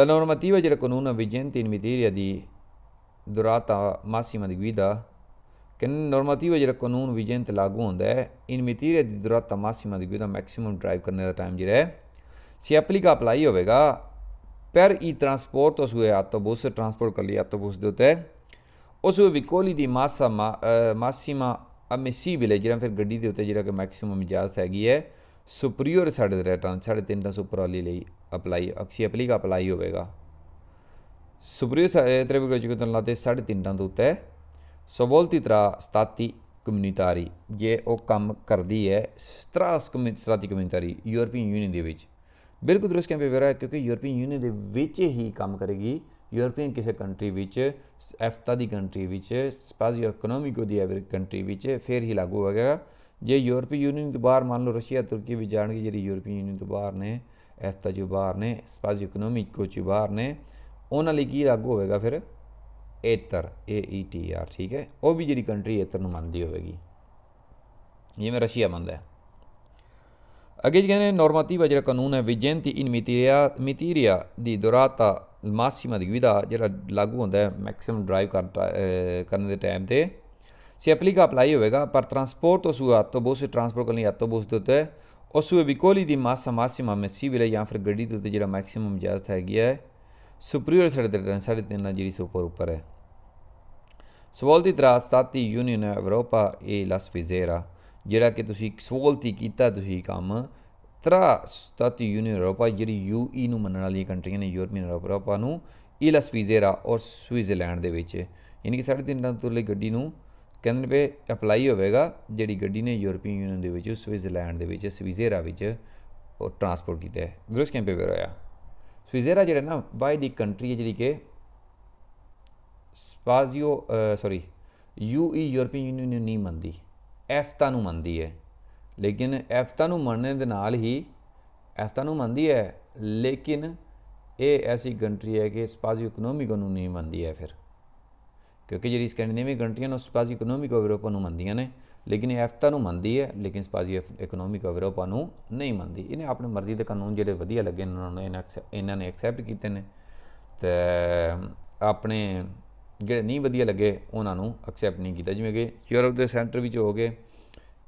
ਲਾ ਨੋਰਮਤੀਵ ਜਿਹੜਾ ਕਾਨੂੰਨ ਹੈ ਵਿਜਨ 3 ਮੀਟੀਰੀਆ ਦੀ ਦੁਰਾਤਾ ਮਾਸੀਮਾ ਦੀ ਵਿਦਾ ਕਿਨ ਨੋਰਮਤੀਵ ਜਿਹੜਾ ਕਾਨੂੰਨ ਵਿਜਨ ਤੇ ਲਾਗੂ ਹੁੰਦਾ ਹੈ ਇਨ ਮੀਟੀਰੀਆ ਦੀ ਦੁਰਾਤਾ ਮਾਸੀਮਾ ਦੀ ਵਿਦਾ ਮੈਕਸਿਮਮ ਡਰਾਈਵ ਕਰਨ ਦਾ ਟਾਈਮ ਜਿਹੜਾ ਹੈ ਸੀ ਐਪਲੀਕਾ ਅਪਲਾਈ ਹੋਵੇਗਾ ਪਰ ਈ ਟਰਾਂਸਪੋਰਟ ਉਸ ਹੋਇਆ ਆਟੋਬੂਸ ਟਰਾਂਸਪੋਰਟ ਕਰ ਲਈ ਆਟੋਬੂਸ ਦੇ ਉੱਤੇ ਉਸ ਵਿਕੋਲੀ ਦੀ ਮਾਸਾ ਮਾਸੀਮਾ ਅਮਿਸੀਬਲ ਹੈ ਜਿਹੜਾ ਫਿਰ ਗੱਡੀ ਦੇ ਉੱਤੇ ਜਿਹੜਾ ਕਿ ਮੈਕਸਿਮਮ ਇਜਾਜ਼ਤ ਹੈਗੀ ਹੈ ਸੁਪਰੀਅਰ ਸਾਡੇ ਰੇਟਾਂ 3.5 ਦਾ ਸੁਪਰ ਵਾਲੀ ਲਈ ਅਪਲਾਈ ਅਕਸੀ ਅਪਲੀ ਦਾ ਅਪਲਾਈ ਹੋਵੇਗਾ ਸੁਪਰੀਅਰ ਸਾਡੇ ਤਰੇ ਵਿਗੜ ਚੁਕੇ ਤਨ ਸਾਡੇ 3.5 ਦਾ ਉੱਤੇ ਸਵੋਲਤੀ ਤਰਾ ਸਤਾਤੀ ਕਮਿਊਨਿਟਾਰੀ ਇਹ ਉਹ ਕੰਮ ਕਰਦੀ ਹੈ ਸਤਰਾਸ ਕਮਿਊਨਿਟੀ ਕਮਿਊਨਿਟਾਰੀ ਯੂਰਪੀਅਨ ਯੂਨੀਅਨ ਦੇ ਵਿੱਚ ਬਿਲਕੁਲ ਦਰਸ ਕੈਂਪੇ ਹੈ ਕਿਉਂਕਿ ਯੂਰਪੀਅਨ ਯੂਨੀਅਨ ਦੇ ਵਿੱਚ ਹੀ ਕੰਮ ਕਰੇਗੀ ਯੂਰਪੀਅਨ ਕਿਸੇ ਕੰਟਰੀ ਵਿੱਚ ਐਫਤਾ ਦੀ ਕੰਟਰੀ ਵਿੱਚ ਸਪਾਜ਼ੀਓ ਇਕਨੋਮਿਕੋ ਦੀ ਐਵਰੀ ਕੰਟਰੀ ਵਿੱਚ ਫੇਰ ਹੀ ਲਾਗੂ ਹੋਵੇਗਾ ਜੇ ਯੂਰਪੀ ਯੂਨੀਅਨ ਤੋਂ ਬਾਹਰ ਮੰਨ ਲਓ ਰਸ਼ੀਆ ਤੁਰਕੀ ਵੀ ਜਾਣਗੇ ਜਿਹੜੀ ਯੂਰਪੀ ਯੂਨੀਅਨ ਤੋਂ ਬਾਹਰ ਨੇ ਐਫਤਾ ਜੋ ਬਾਹਰ ਨੇ ਸਪਾਜ਼ੀਓ ਇਕਨੋਮਿਕੋ ਚ ਬਾਹਰ ਨੇ ਉਹਨਾਂ ਲਈ ਕੀ ਲਾਗੂ ਹੋਵੇਗਾ ਫਿਰ ਏਤਰ ਏ ਈ ਟੀ ਆਰ ਠੀਕ ਹੈ ਉਹ ਵੀ ਜਿਹੜੀ ਕੰਟਰੀ ਏਤਰ ਨੂੰ ਮੰਨਦੀ ਹੋਵੇਗੀ ਜਿਵੇਂ ਰਸ਼ੀਆ ਮੰਨਦਾ ਹੈ ਅੱਗੇ ਜਿਹਨੇ ਨੋਰਮਟਿਵ ਜਿਹੜਾ ਕਾਨੂੰਨ ਹੈ ਵਿਜੈਂਤੀ ਇਨ ਮਿਤੀਰੀਆ ਮਿਤੀਰੀਆ ਦੀ ਦੁਰਾਤਾ ਮਾਸੀਮਾ ਦੀ ਵਿਧਾ ਜਿਹੜਾ ਲਾਗੂ ਹੁੰਦਾ ਹੈ ਮੈਕਸਿਮਮ ਡਰਾਈਵ ਕਰਨ ਦੇ ਟਾਈਮ ਤੇ ਸੈਪਲੀ ਕਾ ਅਪਲਾਈ ਹੋਵੇਗਾ ਪਰ ਟਰਾਂਸਪੋਰਟ ਉਸ ਸੁਆ ਤੋਂ ਬਹੁਤ ਸੇ ਟਰਾਂਸਪੋਰਟ ਕਰਨ ਲਈ ਆਤੋ ਦੇ ਦਿੱਤੇ ਉਸ ਵੀ ਵਿਕੋਲੀ ਦੀ ਮਾਸਾ ਮਾਸੀਮਾ ਮੇ ਸੀ ਜਾਂ ਫਿਰ ਗੱਡੀ ਦੇ ਉੱਤੇ ਜਿਹੜਾ ਮੈਕਸਿਮਮ ਇਜਾਜ਼ਤ ਹੈਗੀ ਹੈ ਸੁਪਰੀਅਰ ਸਾਡੇ ਤੇ ਸਾਡੇ ਤੇ ਨਾ ਜਿਹੜੀ ਸੁਪਰ ਉੱਪਰ ਹੈ ਸਵੋਲਤੀ ਤਰਾਸਤਾਤੀ ਯੂਨੀਅਨ ਆਫ ਯੂਰੋਪਾ ਇਹ ਲਸ ਫਿਜ਼ੇਰਾ ਜਿਹੜਾ ਕਿ ਤੁਸੀਂ ਸਵੋਲਤੀ ਕੀਤਾ ਤੁਸੀਂ ਕੰਮ ਤ੍ਰਾਸਤਾਤੀ ਯੂਨੀਅਨ ਯੂਰੋਪਾ ਜਿਹੜੀ ਯੂਈ ਨੂੰ ਮੰਨਣ ਵਾਲੀਆਂ ਕੰਟਰੀਆਂ ਨੇ ਯੂਰਪੀਅਨ ਯੂਰੋਪਾ ਨੂੰ ਇਲਸ ਵੀਜ਼ੇਰਾ ਔਰ ਸਵਿਟਜ਼ਰਲੈਂਡ ਦੇ ਵਿੱਚ ਯਾਨੀ ਕਿ ਸਾਡੇ ਦਿਨਾਂ ਤੋਂ ਲਈ ਗੱਡੀ ਨੂੰ ਕਹਿੰਦੇ ਪਏ ਅਪਲਾਈ ਹੋਵੇਗਾ ਜਿਹੜੀ ਗੱਡੀ ਨੇ ਯੂਰਪੀਅਨ ਯੂਨੀਅਨ ਦੇ ਵਿੱਚ ਸਵਿਟਜ਼ਰਲੈਂਡ ਦੇ ਵਿੱਚ ਸਵਿਜ਼ੇਰਾ ਵਿੱਚ ਉਹ ਟਰਾਂਸਪੋਰਟ ਕੀਤਾ ਹੈ ਦਰਸ਼ ਕੈਂਪੇ ਵੇਰ ਹੋਇਆ ਸਵਿਜ਼ੇਰਾ ਜਿਹੜਾ ਨਾ ਬਾਈ ਦੀ ਕੰਟਰੀ ਹੈ ਜਿਹੜੀ ਕਿ ਸਪਾਜ਼ੀਓ ਸੌਰੀ ਯੂਈ ਯੂਰਪੀਅਨ ਯੂਨੀਅਨ ਨੂੰ ਨਹੀਂ ਮੰਨਦੀ ਐਫਤਾ ਨੂੰ ਮੰਨਦੀ ਹੈ ਲੇਕਿਨ ਐਫਤਾ ਨੂੰ ਮੰਨਣ ਦੇ ਨਾਲ ਹੀ ਐਫਤਾ ਨੂੰ ਮੰਨਦੀ ਹੈ ਲੇਕਿਨ ਇਹ ਐਸੀ ਕੰਟਰੀ ਹੈ ਕਿ ਸਪਾਜ਼ੀ ਇਕਨੋਮਿਕ ਨੂੰ ਨਹੀਂ ਮੰਨਦੀ ਹੈ ਫਿਰ ਕਿਉਂਕਿ ਜਿਹੜੀ ਸਕੈਂਡੀਨੇਵੀ ਕੰਟਰੀਆਂ ਨੂੰ ਸਪਾਜ਼ੀ ਇਕਨੋਮਿਕ ਯੂਰੋਪਾ ਨੂੰ ਮੰਨਦੀਆਂ ਨੇ ਲੇਕਿਨ ਐਫਤਾ ਨੂੰ ਮੰਨਦੀ ਹੈ ਲੇਕਿਨ ਸਪਾਜ਼ੀ ਇਕਨੋਮਿਕ ਯੂਰੋਪਾ ਨੂੰ ਨਹੀਂ ਮੰਨਦੀ ਇਹਨੇ ਆਪਣੀ ਮਰਜ਼ੀ ਦੇ ਕਾਨੂੰਨ ਜਿਹੜੇ ਵਧੀਆ ਲੱਗੇ ਇਹਨਾਂ ਨੇ ਇਹਨਾਂ ਨੇ ਐਕਸੈਪਟ ਕੀਤੇ ਨੇ ਤੇ ਆਪਣੇ ਜਿਹੜੇ ਨਹੀਂ ਵਧੀਆ ਲੱਗੇ ਉਹਨਾਂ ਨੂੰ ਐਕਸੈਪਟ ਨਹੀਂ ਕੀਤਾ ਜਿਵੇਂ ਕਿ ਯੂਰਪ ਦੇ ਸੈਂਟਰ ਵਿੱਚ ਹੋ ਗਏ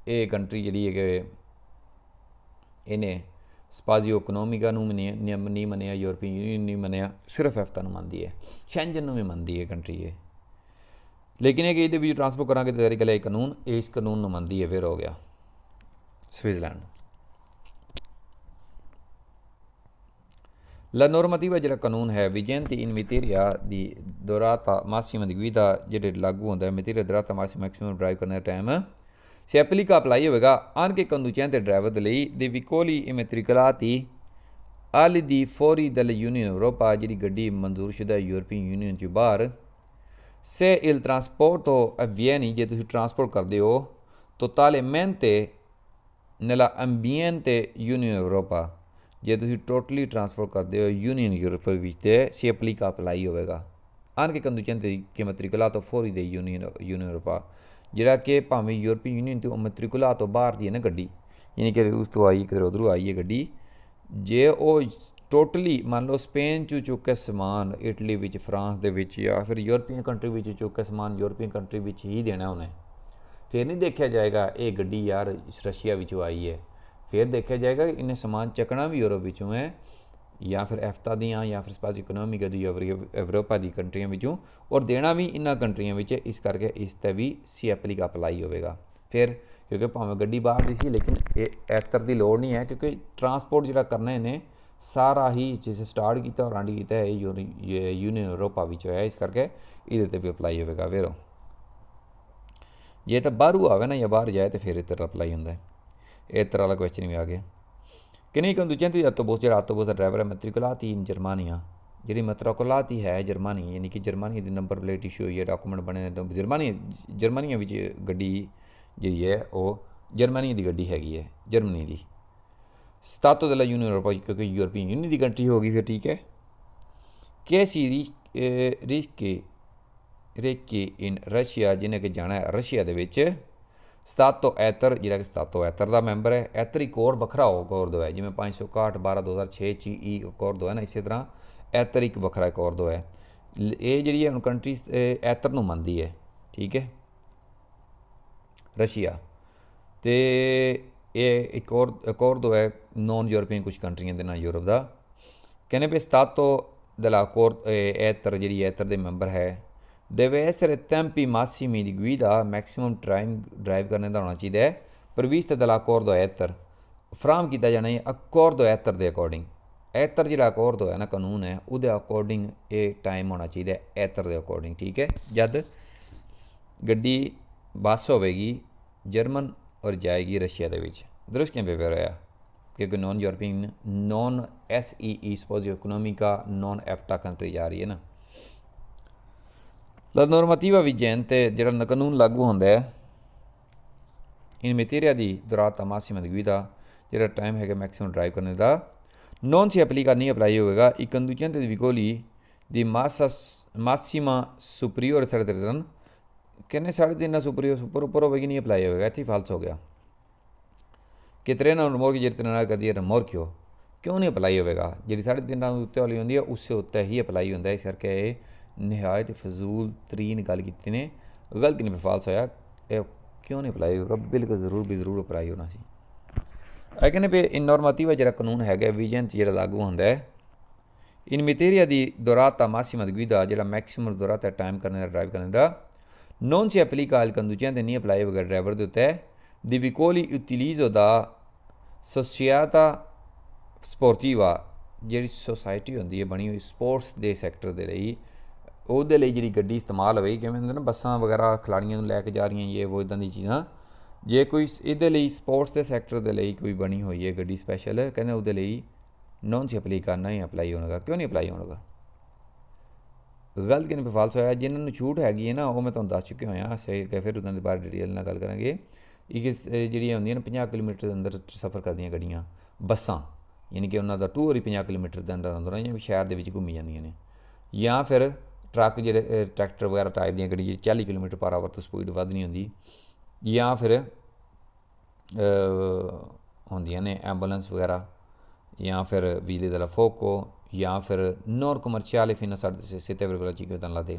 ਇਹ ਕੰਟਰੀ ਜਿਹੜੀ ਹੈ ਕਿ ਇਹਨੇ ਸਪਾਜ਼ੀਓ ਇਕਨੋਮਿਕਾ ਨੂੰ ਨਿਯਮ ਨਹੀਂ ਮੰਨਿਆ ਯੂਰਪੀਅਨ ਯੂਨੀਅਨ ਨਹੀਂ ਮੰਨਿਆ ਸਿਰਫ ਐਫਤਾ ਨੂੰ ਮੰਨਦੀ ਹੈ ਸ਼ੈਂਜਨ ਨੂੰ ਵੀ ਮੰਨਦੀ ਹੈ ਕੰਟਰੀ ਇਹ ਲੇਕਿਨ ਇਹ ਕਿ ਇਹਦੇ ਵਿੱਚ ਟ੍ਰਾਂਸਫਰ ਕਰਾਂਗੇ ਤੇ ਤਰੀਕੇ ਲਈ ਕਾਨੂੰਨ ਇਸ ਕਾਨੂੰਨ ਨੂੰ ਮੰਨਦੀ ਹੈ ਫਿਰ ਹੋ ਗਿਆ ਸਵਿਟਜ਼ਰਲੈਂਡ ਲਾ ਨੋਰਮਤੀਵਾ ਜਿਹੜਾ ਕਾਨੂੰਨ ਹੈ ਵਿਜੈਂਤੀ ਇਨ ਮਿਤੇਰੀਆ ਦੀ ਦੋਰਾਤਾ ਮਾਸੀਮ ਦੀ ਵਿਦਾ ਜਿਹੜੇ ਲਾਗੂ ਹੁੰਦਾ ਹੈ ਮਿਤੇਰੀਆ ਦੁਰਾਤਾ ਮਾਸੀਮ ਮੈਕਸਿਮਮ ਡਰਾਈਵ ਕਰਨ ਦਾ ਟਾਈਮ ਸੈਪਲੀਕਾ ਅਪਲਾਈ ਹੋਵੇਗਾ ਆਨ ਕੇ ਕੰਦੂਚਿਆਂ ਤੇ ਡਰਾਈਵਰ ਦੇ ਲਈ ਦੇ ਵਿਕੋਲੀ ਇਮੇਤ੍ਰਿਕਲਾਤੀ ਆਲ ਦੀ ਫੌਰੀ ਦਲ ਯੂਨੀਅਨ ਯੂਰੋਪਾ ਜਿਹੜੀ ਗੱਡੀ ਮਨਜ਼ੂਰਸ਼ੁਦਾ ਯੂਰਪੀਅਨ ਯੂਨੀਅਨ ਚ ਬਾਹਰ ਸੇ ਇਲ ਟਰਾਂਸਪੋਰਟੋ ਅਵੀਐਨੀ ਜੇ ਤੁਸੀਂ ਟਰਾਂਸਪੋਰਟ ਕਰਦੇ ਹੋ ਤੋ ਤਾਲੇ ਮੈਂਤੇ ਨਲਾ ਅੰਬੀਐਂਤੇ ਯੂਨੀਅਨ ਯੂਰੋਪਾ ਜੇ ਤੁਸੀਂ ਟੋਟਲੀ ਟਰਾਂਸਪੋਰਟ ਕਰਦੇ ਹੋ ਯੂਨੀਅਨ ਯੂਰਪ ਵਿੱਚ ਤੇ ਸੇ ਕਾ ਅਪਲਾਈ ਹੋਵੇਗਾ ਆਨ ਕੇ ਕੰਦੂ ਦੀ ਕੀਮਤ ਰਿਕਲਾ ਤੋਂ ਫੋਰੀ ਦੇ ਯੂਨੀਅਨ ਯੂਨੀਅਨ ਯੂਰੋਪਾ ਜਿਹੜਾ ਕਿ ਭਾਵੇਂ ਯੂਰਪੀਅਨ ਯੂਨੀਅਨ ਤੋਂ ਮੈਟ੍ਰਿਕੁਲਾ ਤੋਂ ਬਾਹਰ ਦੀ ਹੈ ਨਾ ਗੱਡੀ ਯਾਨੀ ਕਿ ਰੂਸ ਤੋਂ ਆਈ ਕਿਧਰ ਉਧਰੋਂ ਆਈ ਹੈ ਗੱਡੀ ਜੇ ਉਹ ਟੋਟਲੀ ਮੰਨ ਲਓ ਸਪੇਨ ਚ ਚੁੱਕੇ ਸਮਾਨ ਇਟਲੀ ਵਿੱਚ ਫਰਾਂਸ ਦੇ ਵਿੱਚ ਜਾਂ ਫਿਰ ਯੂਰਪੀਅਨ ਕੰਟਰੀ ਵਿੱਚ ਚੁੱਕੇ ਸਮਾਨ ਯੂਰਪੀਅਨ ਕੰਟਰੀ ਵਿੱਚ ਹੀ ਦੇਣਾ ਉਹਨੇ ਫਿਰ ਨਹੀਂ ਦੇਖਿਆ ਜਾਏਗਾ ਇਹ ਗੱਡੀ ਯਾਰ ਰਸ਼ੀਆ ਵਿੱਚੋਂ ਆਈ ਹੈ ਫਿਰ ਦੇਖਿਆ ਜਾਏਗਾ ਇਹਨੇ ਸਮਾਨ ਚੱਕਣਾ ਵੀ ਯੂਰਪ ਵਿੱਚੋਂ ਹੈ ਜਾਂ ਫਿਰ ਐਫਤਾ ਦੀਆਂ ਜਾਂ ਫਿਰ ਸਪਾਸ ਇਕਨੋਮਿਕ ਦੀ ਯੂਰੋਪਾ ਦੀ ਕੰਟਰੀਆਂ ਵਿੱਚੋਂ ਔਰ ਦੇਣਾ ਵੀ ਇਨ੍ਹਾਂ ਕੰਟਰੀਆਂ ਵਿੱਚ ਇਸ ਕਰਕੇ ਇਸ ਤੇ ਵੀ ਸੀ ਸੀਐਪਲਿਕ ਅਪਲਾਈ ਹੋਵੇਗਾ ਫਿਰ ਕਿਉਂਕਿ ਭਾਵੇਂ ਗੱਡੀ ਬਾਹਰ ਦੀ ਸੀ ਲੇਕਿਨ ਇਹ ਐਕਟਰ ਦੀ ਲੋੜ ਨਹੀਂ ਹੈ ਕਿਉਂਕਿ ਟਰਾਂਸਪੋਰਟ ਜਿਹੜਾ ਕਰਨਾ ਇਹਨੇ ਸਾਰਾ ਹੀ ਜਿਸ ਸਟਾਰਟ ਕੀਤਾ ਔਰ ਐਂਡ ਕੀਤਾ ਹੈ ਯੂਨੀਅਨ ਯੂਰੋਪਾ ਵਿੱਚ ਹੋਇਆ ਇਸ ਕਰਕੇ ਇਹਦੇ ਤੇ ਵੀ ਅਪਲਾਈ ਹੋਵੇਗਾ ਵੇਰੋ ਜੇ ਤਾਂ ਬਾਹਰੋਂ ਆਵੇ ਨਾ ਜਾਂ ਬਾਹਰ ਜਾਏ ਤੇ ਫਿਰ ਇਹ ਤੇ ਅਪਲਾਈ ਹੁੰਦਾ ਹੈ ਇਹ ਤਰ੍ਹਾਂ ਦਾ ਕੁਐਸਚਨ ਵੀ ਆ ਗਿਆ Kini keuntungan ਜਿਹੜਾ tebus ਦਾ ਡਰਾਈਵਰ ਹੈ ਮੈਟ੍ਰਿਕੁਲਾਤੀ ਇਨ ਜਰਮਨੀਆ ਜਿਹੜੀ ਮੈਟ੍ਰਿਕੁਲਾਤੀ ਹੈ ਜਰਮਨੀ ਯਾਨੀ ਕਿ ਜਰਮਨੀ ਦੀ ਨੰਬਰ ਪਲੇਟ ਇਸ਼ੂ ਹੋਈ ਹੈ ਡਾਕੂਮੈਂਟ ਬਣੇ ਨੇ ਜਰਮਨੀ ਜਰਮਨੀ ਵਿੱਚ ਗੱਡੀ ਜਿਹੜੀ ਹੈ ਉਹ ਜਰਮਨੀ ਦੀ ਗੱਡੀ ਹੈਗੀ ਹੈ ਜਰਮਨੀ ਦੀ ਸਤਾਤੋ ਦੇ ਲਾ ਯੂਨੀਅਨ ਯੂਰਪ ਕਿਉਂਕਿ ਯੂਰਪੀਅਨ ਯੂਨੀਅਨ ਦੀ ਕੰਟਰੀ ਹੋ ਗਈ ਫਿਰ ਠੀਕ ਹੈ ਕੇ ਸੀਰੀ ਰਿਸ਼ਕੇ ਰੇਕੇ ਇਨ ਰਸ਼ੀਆ ਜਿਹਨੇ ਕਿ ਜਾਣਾ ਹੈ ਰਸ਼ੀਆ ਦੇ ਵਿੱਚ ਸਤਾਤੋ ਐਤਰ ਜਿਹੜਾ ਕਿ ਸਤਾਤੋ ਐਤਰ ਦਾ ਮੈਂਬਰ ਹੈ ਕੋਰ ਵੱਖਰਾ ਹੋ ਵੱਖਰਾ ਦੋ ਹੈ ਜਿਵੇਂ 561 12 2006 ਕੋਰ ਦੋ ਹੈ ਨਾ ਇਸੇ ਤਰ੍ਹਾਂ ਐਤਰ ਇੱਕ ਵੱਖਰਾ ਦੋ ਹੈ ਇਹ ਜਿਹੜੀ ਹੈ ਹੁਣ ਕੰਟਰੀ ਐਤਰ ਨੂੰ ਮੰਨਦੀ ਹੈ ਠੀਕ ਹੈ ਰਸ਼ੀਆ ਤੇ ਇਹ ਇੱਕ ਹੋਰ ਦੋ ਹੈ ਨਾਨ ਯੂਰਪੀਅਨ ਕੁਝ ਕੰਟਰੀਆਂ ਦੇ ਨਾਲ ਯੂਰਪ ਦਾ ਕਹਿੰਦੇ ਵੀ ਸਤਾਤੋ ਦਲਾ ਕੋਰ ਐਤਰ ਜਿਹੜੀ ਐਤਰ ਦੇ ਮੈਂਬਰ ਹੈ deve essere tempi massimi di guida, maximum time drive ਕਰਨੇ ਦਾ ਹੋਣਾ ਚਾਹੀਦਾ ਹੈ ਕੋਰ ਦੋ ਐਤਰ ਫਰਾਮ ਕੀਤਾ ਜਾਣਾ ਹੈ ਦੋ ਐਤਰ ਦੇ ਅਕੋਰਡਿੰਗ ਐਤਰ ਜਿਹੜਾ ਦੋ ਹੈ ਨਾ ਕਾਨੂੰਨ ਹੈ ਉਹਦੇ ਅਕੋਰਡਿੰਗ ਇਹ ਟਾਈਮ ਹੋਣਾ ਚਾਹੀਦਾ ਹੈ ਐਤਰ ਦੇ ਅਕੋਰਡਿੰਗ ਠੀਕ ਹੈ ਜਦ ਗੱਡੀ ਬਾਸ ਹੋਵੇਗੀ ਜਰਮਨ ਔਰ ਜਾਏਗੀ ਰਸ਼ੀਆ ਦੇ ਵਿੱਚ ਦਰਸ਼ ਕਿਵੇਂ ਕਿ ਕਿਉਂਕਿ ਨਾਨ ਯੂਰਪੀਨ ਨਾਨ ਐਸਈਈ ਸਪੋਜ਼ ਇਕਨੋਮਿਕਾ ਨਾਨ ਐਫਟਾ ਕੰਟਰੀ ਜਾ ਰਹੀ ਹੈ ਨਾ La normativa vigente, ਜਿਹੜਾ ਕਾਨੂੰਨ ਲਾਗੂ ਹੁੰਦਾ ਹੈ ਇਨ ਮਟੀਰੀਆ ਦੀ ਦੁਰਾਤ ਮਾਸੀਮਾ ਦੀ ਵਿਦਾ ਜਿਹੜਾ ਟਾਈਮ ਹੈਗਾ ਮੈਕਸਿਮਮ ਡਰਾਈਵ ਕਰਨ ਦਾ ਨੋਨ ਸੀ ਅਪਲੀ ਕਰਨੀ ਅਪਲਾਈ ਹੋਵੇਗਾ ਇੱਕ ਕੰਦੂਚਨ ਤੇ ਵਿਗੋਲੀ ਦੀ ਮਾਸਾ ਮਾਸੀਮਾ ਸੁਪਰੀਅਰ ਸਰਦਰਨ ਕਿੰਨੇ ਸਾਢੇ ਤਿੰਨ ਸੁਪਰੀਅਰ ਸੁਪਰ ਉੱਪਰ ਹੋਵੇਗੀ ਨਹੀਂ ਅਪਲਾਈ ਹੋਵੇਗਾ ਇੱਥੇ ਫਾਲਸ ਹੋ ਗਿਆ ਕਿਤਰੇ ਨਾ ਰਮੋਰ ਕੀ ਜਿਹੜੀ ਨਾਲ ਕਰਦੀ ਹੈ ਰਮੋਰ ਕਿਉਂ ਕਿਉਂ ਨਹੀਂ ਅਪਲਾਈ ਹੋਵੇਗਾ ਜਿਹੜੀ ਸਾਢੇ ਤਿੰਨ ਨਾਲ ਉੱਤੇ ਵਾਲੀ ਹੁੰਦੀ ਹੈ ਉਸ ਉੱਤੇ ਹੀ ਅਪਲਾਈ ਹੁੰਦਾ ਹੈ ਇਸ ਕਰਕੇ ਨਿਹਾਇਤ ਫਜ਼ੂਲ ਤਰੀਨ ਗੱਲ ਕੀਤੀ ਨੇ ਗਲਤੀ ਨੇ ਫਾਲਸ ਹੋਇਆ ਇਹ ਕਿਉਂ ਨਹੀਂ ਅਪਲਾਈ ਹੋਗਾ ਬਿਲਕੁਲ ਜ਼ਰੂਰ ਵੀ ਜ਼ਰੂਰ ਅਪਲਾਈ ਹੋਣਾ ਸੀ ਇਹ ਕਹਿੰਦੇ ਵੀ ਇਨ ਨੋਰਮੇਟਿਵ ਜਿਹੜਾ ਕਾਨੂੰਨ ਹੈਗਾ ਵਿਜਨ ਜਿਹੜਾ ਲਾਗੂ ਹੁੰਦਾ ਹੈ ਇਨ ਮਟੀਰੀਆ ਦੀ ਦੁਰਾਤਾ ਮਾਸਿਮਤ ਗੁਇਦਾ ਜਿਹੜਾ ਮੈਕਸਿਮਮ ਦੁਰਾਤਾ ਟਾਈਮ ਕਰਨ ਦਾ ਡਰਾਈਵ ਕਰਨ ਦਾ ਨੋਨ ਸੀ ਐਪਲੀਕਾਲ ਕੰਦੂਜਿਆਂ ਦੇ ਨਹੀਂ ਅਪਲਾਈ ਵਗੈਰ ਡਰਾਈਵਰ ਦੇ ਉੱਤੇ ਦੀ ਵਿਕੋਲੀ ਯੂਟਿਲਾਈਜ਼ ਦਾ ਸੋਸੀਆਤਾ ਸਪੋਰਟਿਵਾ ਜਿਹੜੀ ਸੋਸਾਇਟੀ ਹੁੰਦੀ ਹੈ ਬਣੀ ਹੋਈ ਸਪੋਰਟਸ ਦੇ ਸੈਕਟਰ ਦੇ ਲਈ ਉਹਦੇ ਲਈ ਜਿਹੜੀ ਗੱਡੀ ਇਸਤੇਮਾਲ ਹੋਈ ਕਿਵੇਂ ਹੁੰਦਾ ਨਾ ਬੱਸਾਂ ਵਗੈਰਾ ਖਿਡਾਰੀਆਂ ਨੂੰ ਲੈ ਕੇ ਜਾ ਰਹੀਆਂ ਇਹ ਉਹ ਇਦਾਂ ਦੀ ਚੀਜ਼ਾਂ ਜੇ ਕੋਈ ਇਹਦੇ ਲਈ ਸਪੋਰਟਸ ਦੇ ਸੈਕਟਰ ਦੇ ਲਈ ਕੋਈ ਬਣੀ ਹੋਈ ਹੈ ਗੱਡੀ ਸਪੈਸ਼ਲ ਕਹਿੰਦੇ ਉਹਦੇ ਲਈ ਨੌਨ ਸੀ ਅਪਲਾਈ ਕਰਨਾ ਹੀ ਅਪਲਾਈ ਹੋਣਾਗਾ ਕਿਉਂ ਨਹੀਂ ਅਪਲਾਈ ਹੋਣਾਗਾ ਗਲਤ ਕਿਨੇ ਫਾਲਸ ਹੋਇਆ ਜਿਨ੍ਹਾਂ ਨੂੰ ਛੂਟ ਹੈਗੀ ਹੈ ਨਾ ਉਹ ਮੈਂ ਤੁਹਾਨੂੰ ਦੱਸ ਚੁੱਕਿਆ ਹੋਇਆ ਸੇ ਕਿ ਫਿਰ ਉਹਨਾਂ ਦੇ ਬਾਰੇ ਡਿਟੇਲ ਨਾਲ ਗੱਲ ਕਰਾਂਗੇ ਇਹ ਜਿਹੜੀਆਂ ਹੁੰਦੀਆਂ ਨੇ 50 ਕਿਲੋਮੀਟਰ ਦੇ ਅੰਦਰ ਸਫ਼ਰ ਕਰਦੀਆਂ ਗੱਡੀਆਂ ਬੱਸਾਂ ਯਾਨੀ ਕਿ ਉਹਨਾਂ ਦਾ ਟੂਰ ਹੀ 50 ਕਿਲੋਮੀਟਰ ਦੇ ਅੰਦਰ ਅੰਦਰ ਜਾਂ ਸ਼ਹਿਰ ਦੇ ਵਿੱਚ ਘੁੰਮੀ ਜਾਂਦੀਆਂ ਨੇ ਜਾਂ ਫਿਰ ਟਰੱਕ ਜਿਹੜੇ ਟਰੈਕਟਰ ਵਗੈਰਾ ਟਾਈਪ ਦੀਆਂ ਗੱਡੀਆਂ 40 ਕਿਲੋਮੀਟਰ ਪਰ ਆਵਰ ਤੋਂ ਸਪੀਡ ਵੱਧ ਨਹੀਂ ਹੁੰਦੀ ਜਾਂ ਫਿਰ ਹੁੰਦੀਆਂ ਨੇ ਐਂਬੂਲੈਂਸ ਵਗੈਰਾ ਜਾਂ ਫਿਰ ਬਿਜਲੀ ਦਾ ਫੋਕੋ ਜਾਂ ਫਿਰ ਨੋਨ ਕਮਰਸ਼ੀਅਲ ਫਿਨੋ ਸਾਡੇ ਸਿੱਤੇ ਵਰਗਲਾ ਚੀਜ਼ ਤਾਂ ਲਾਦੇ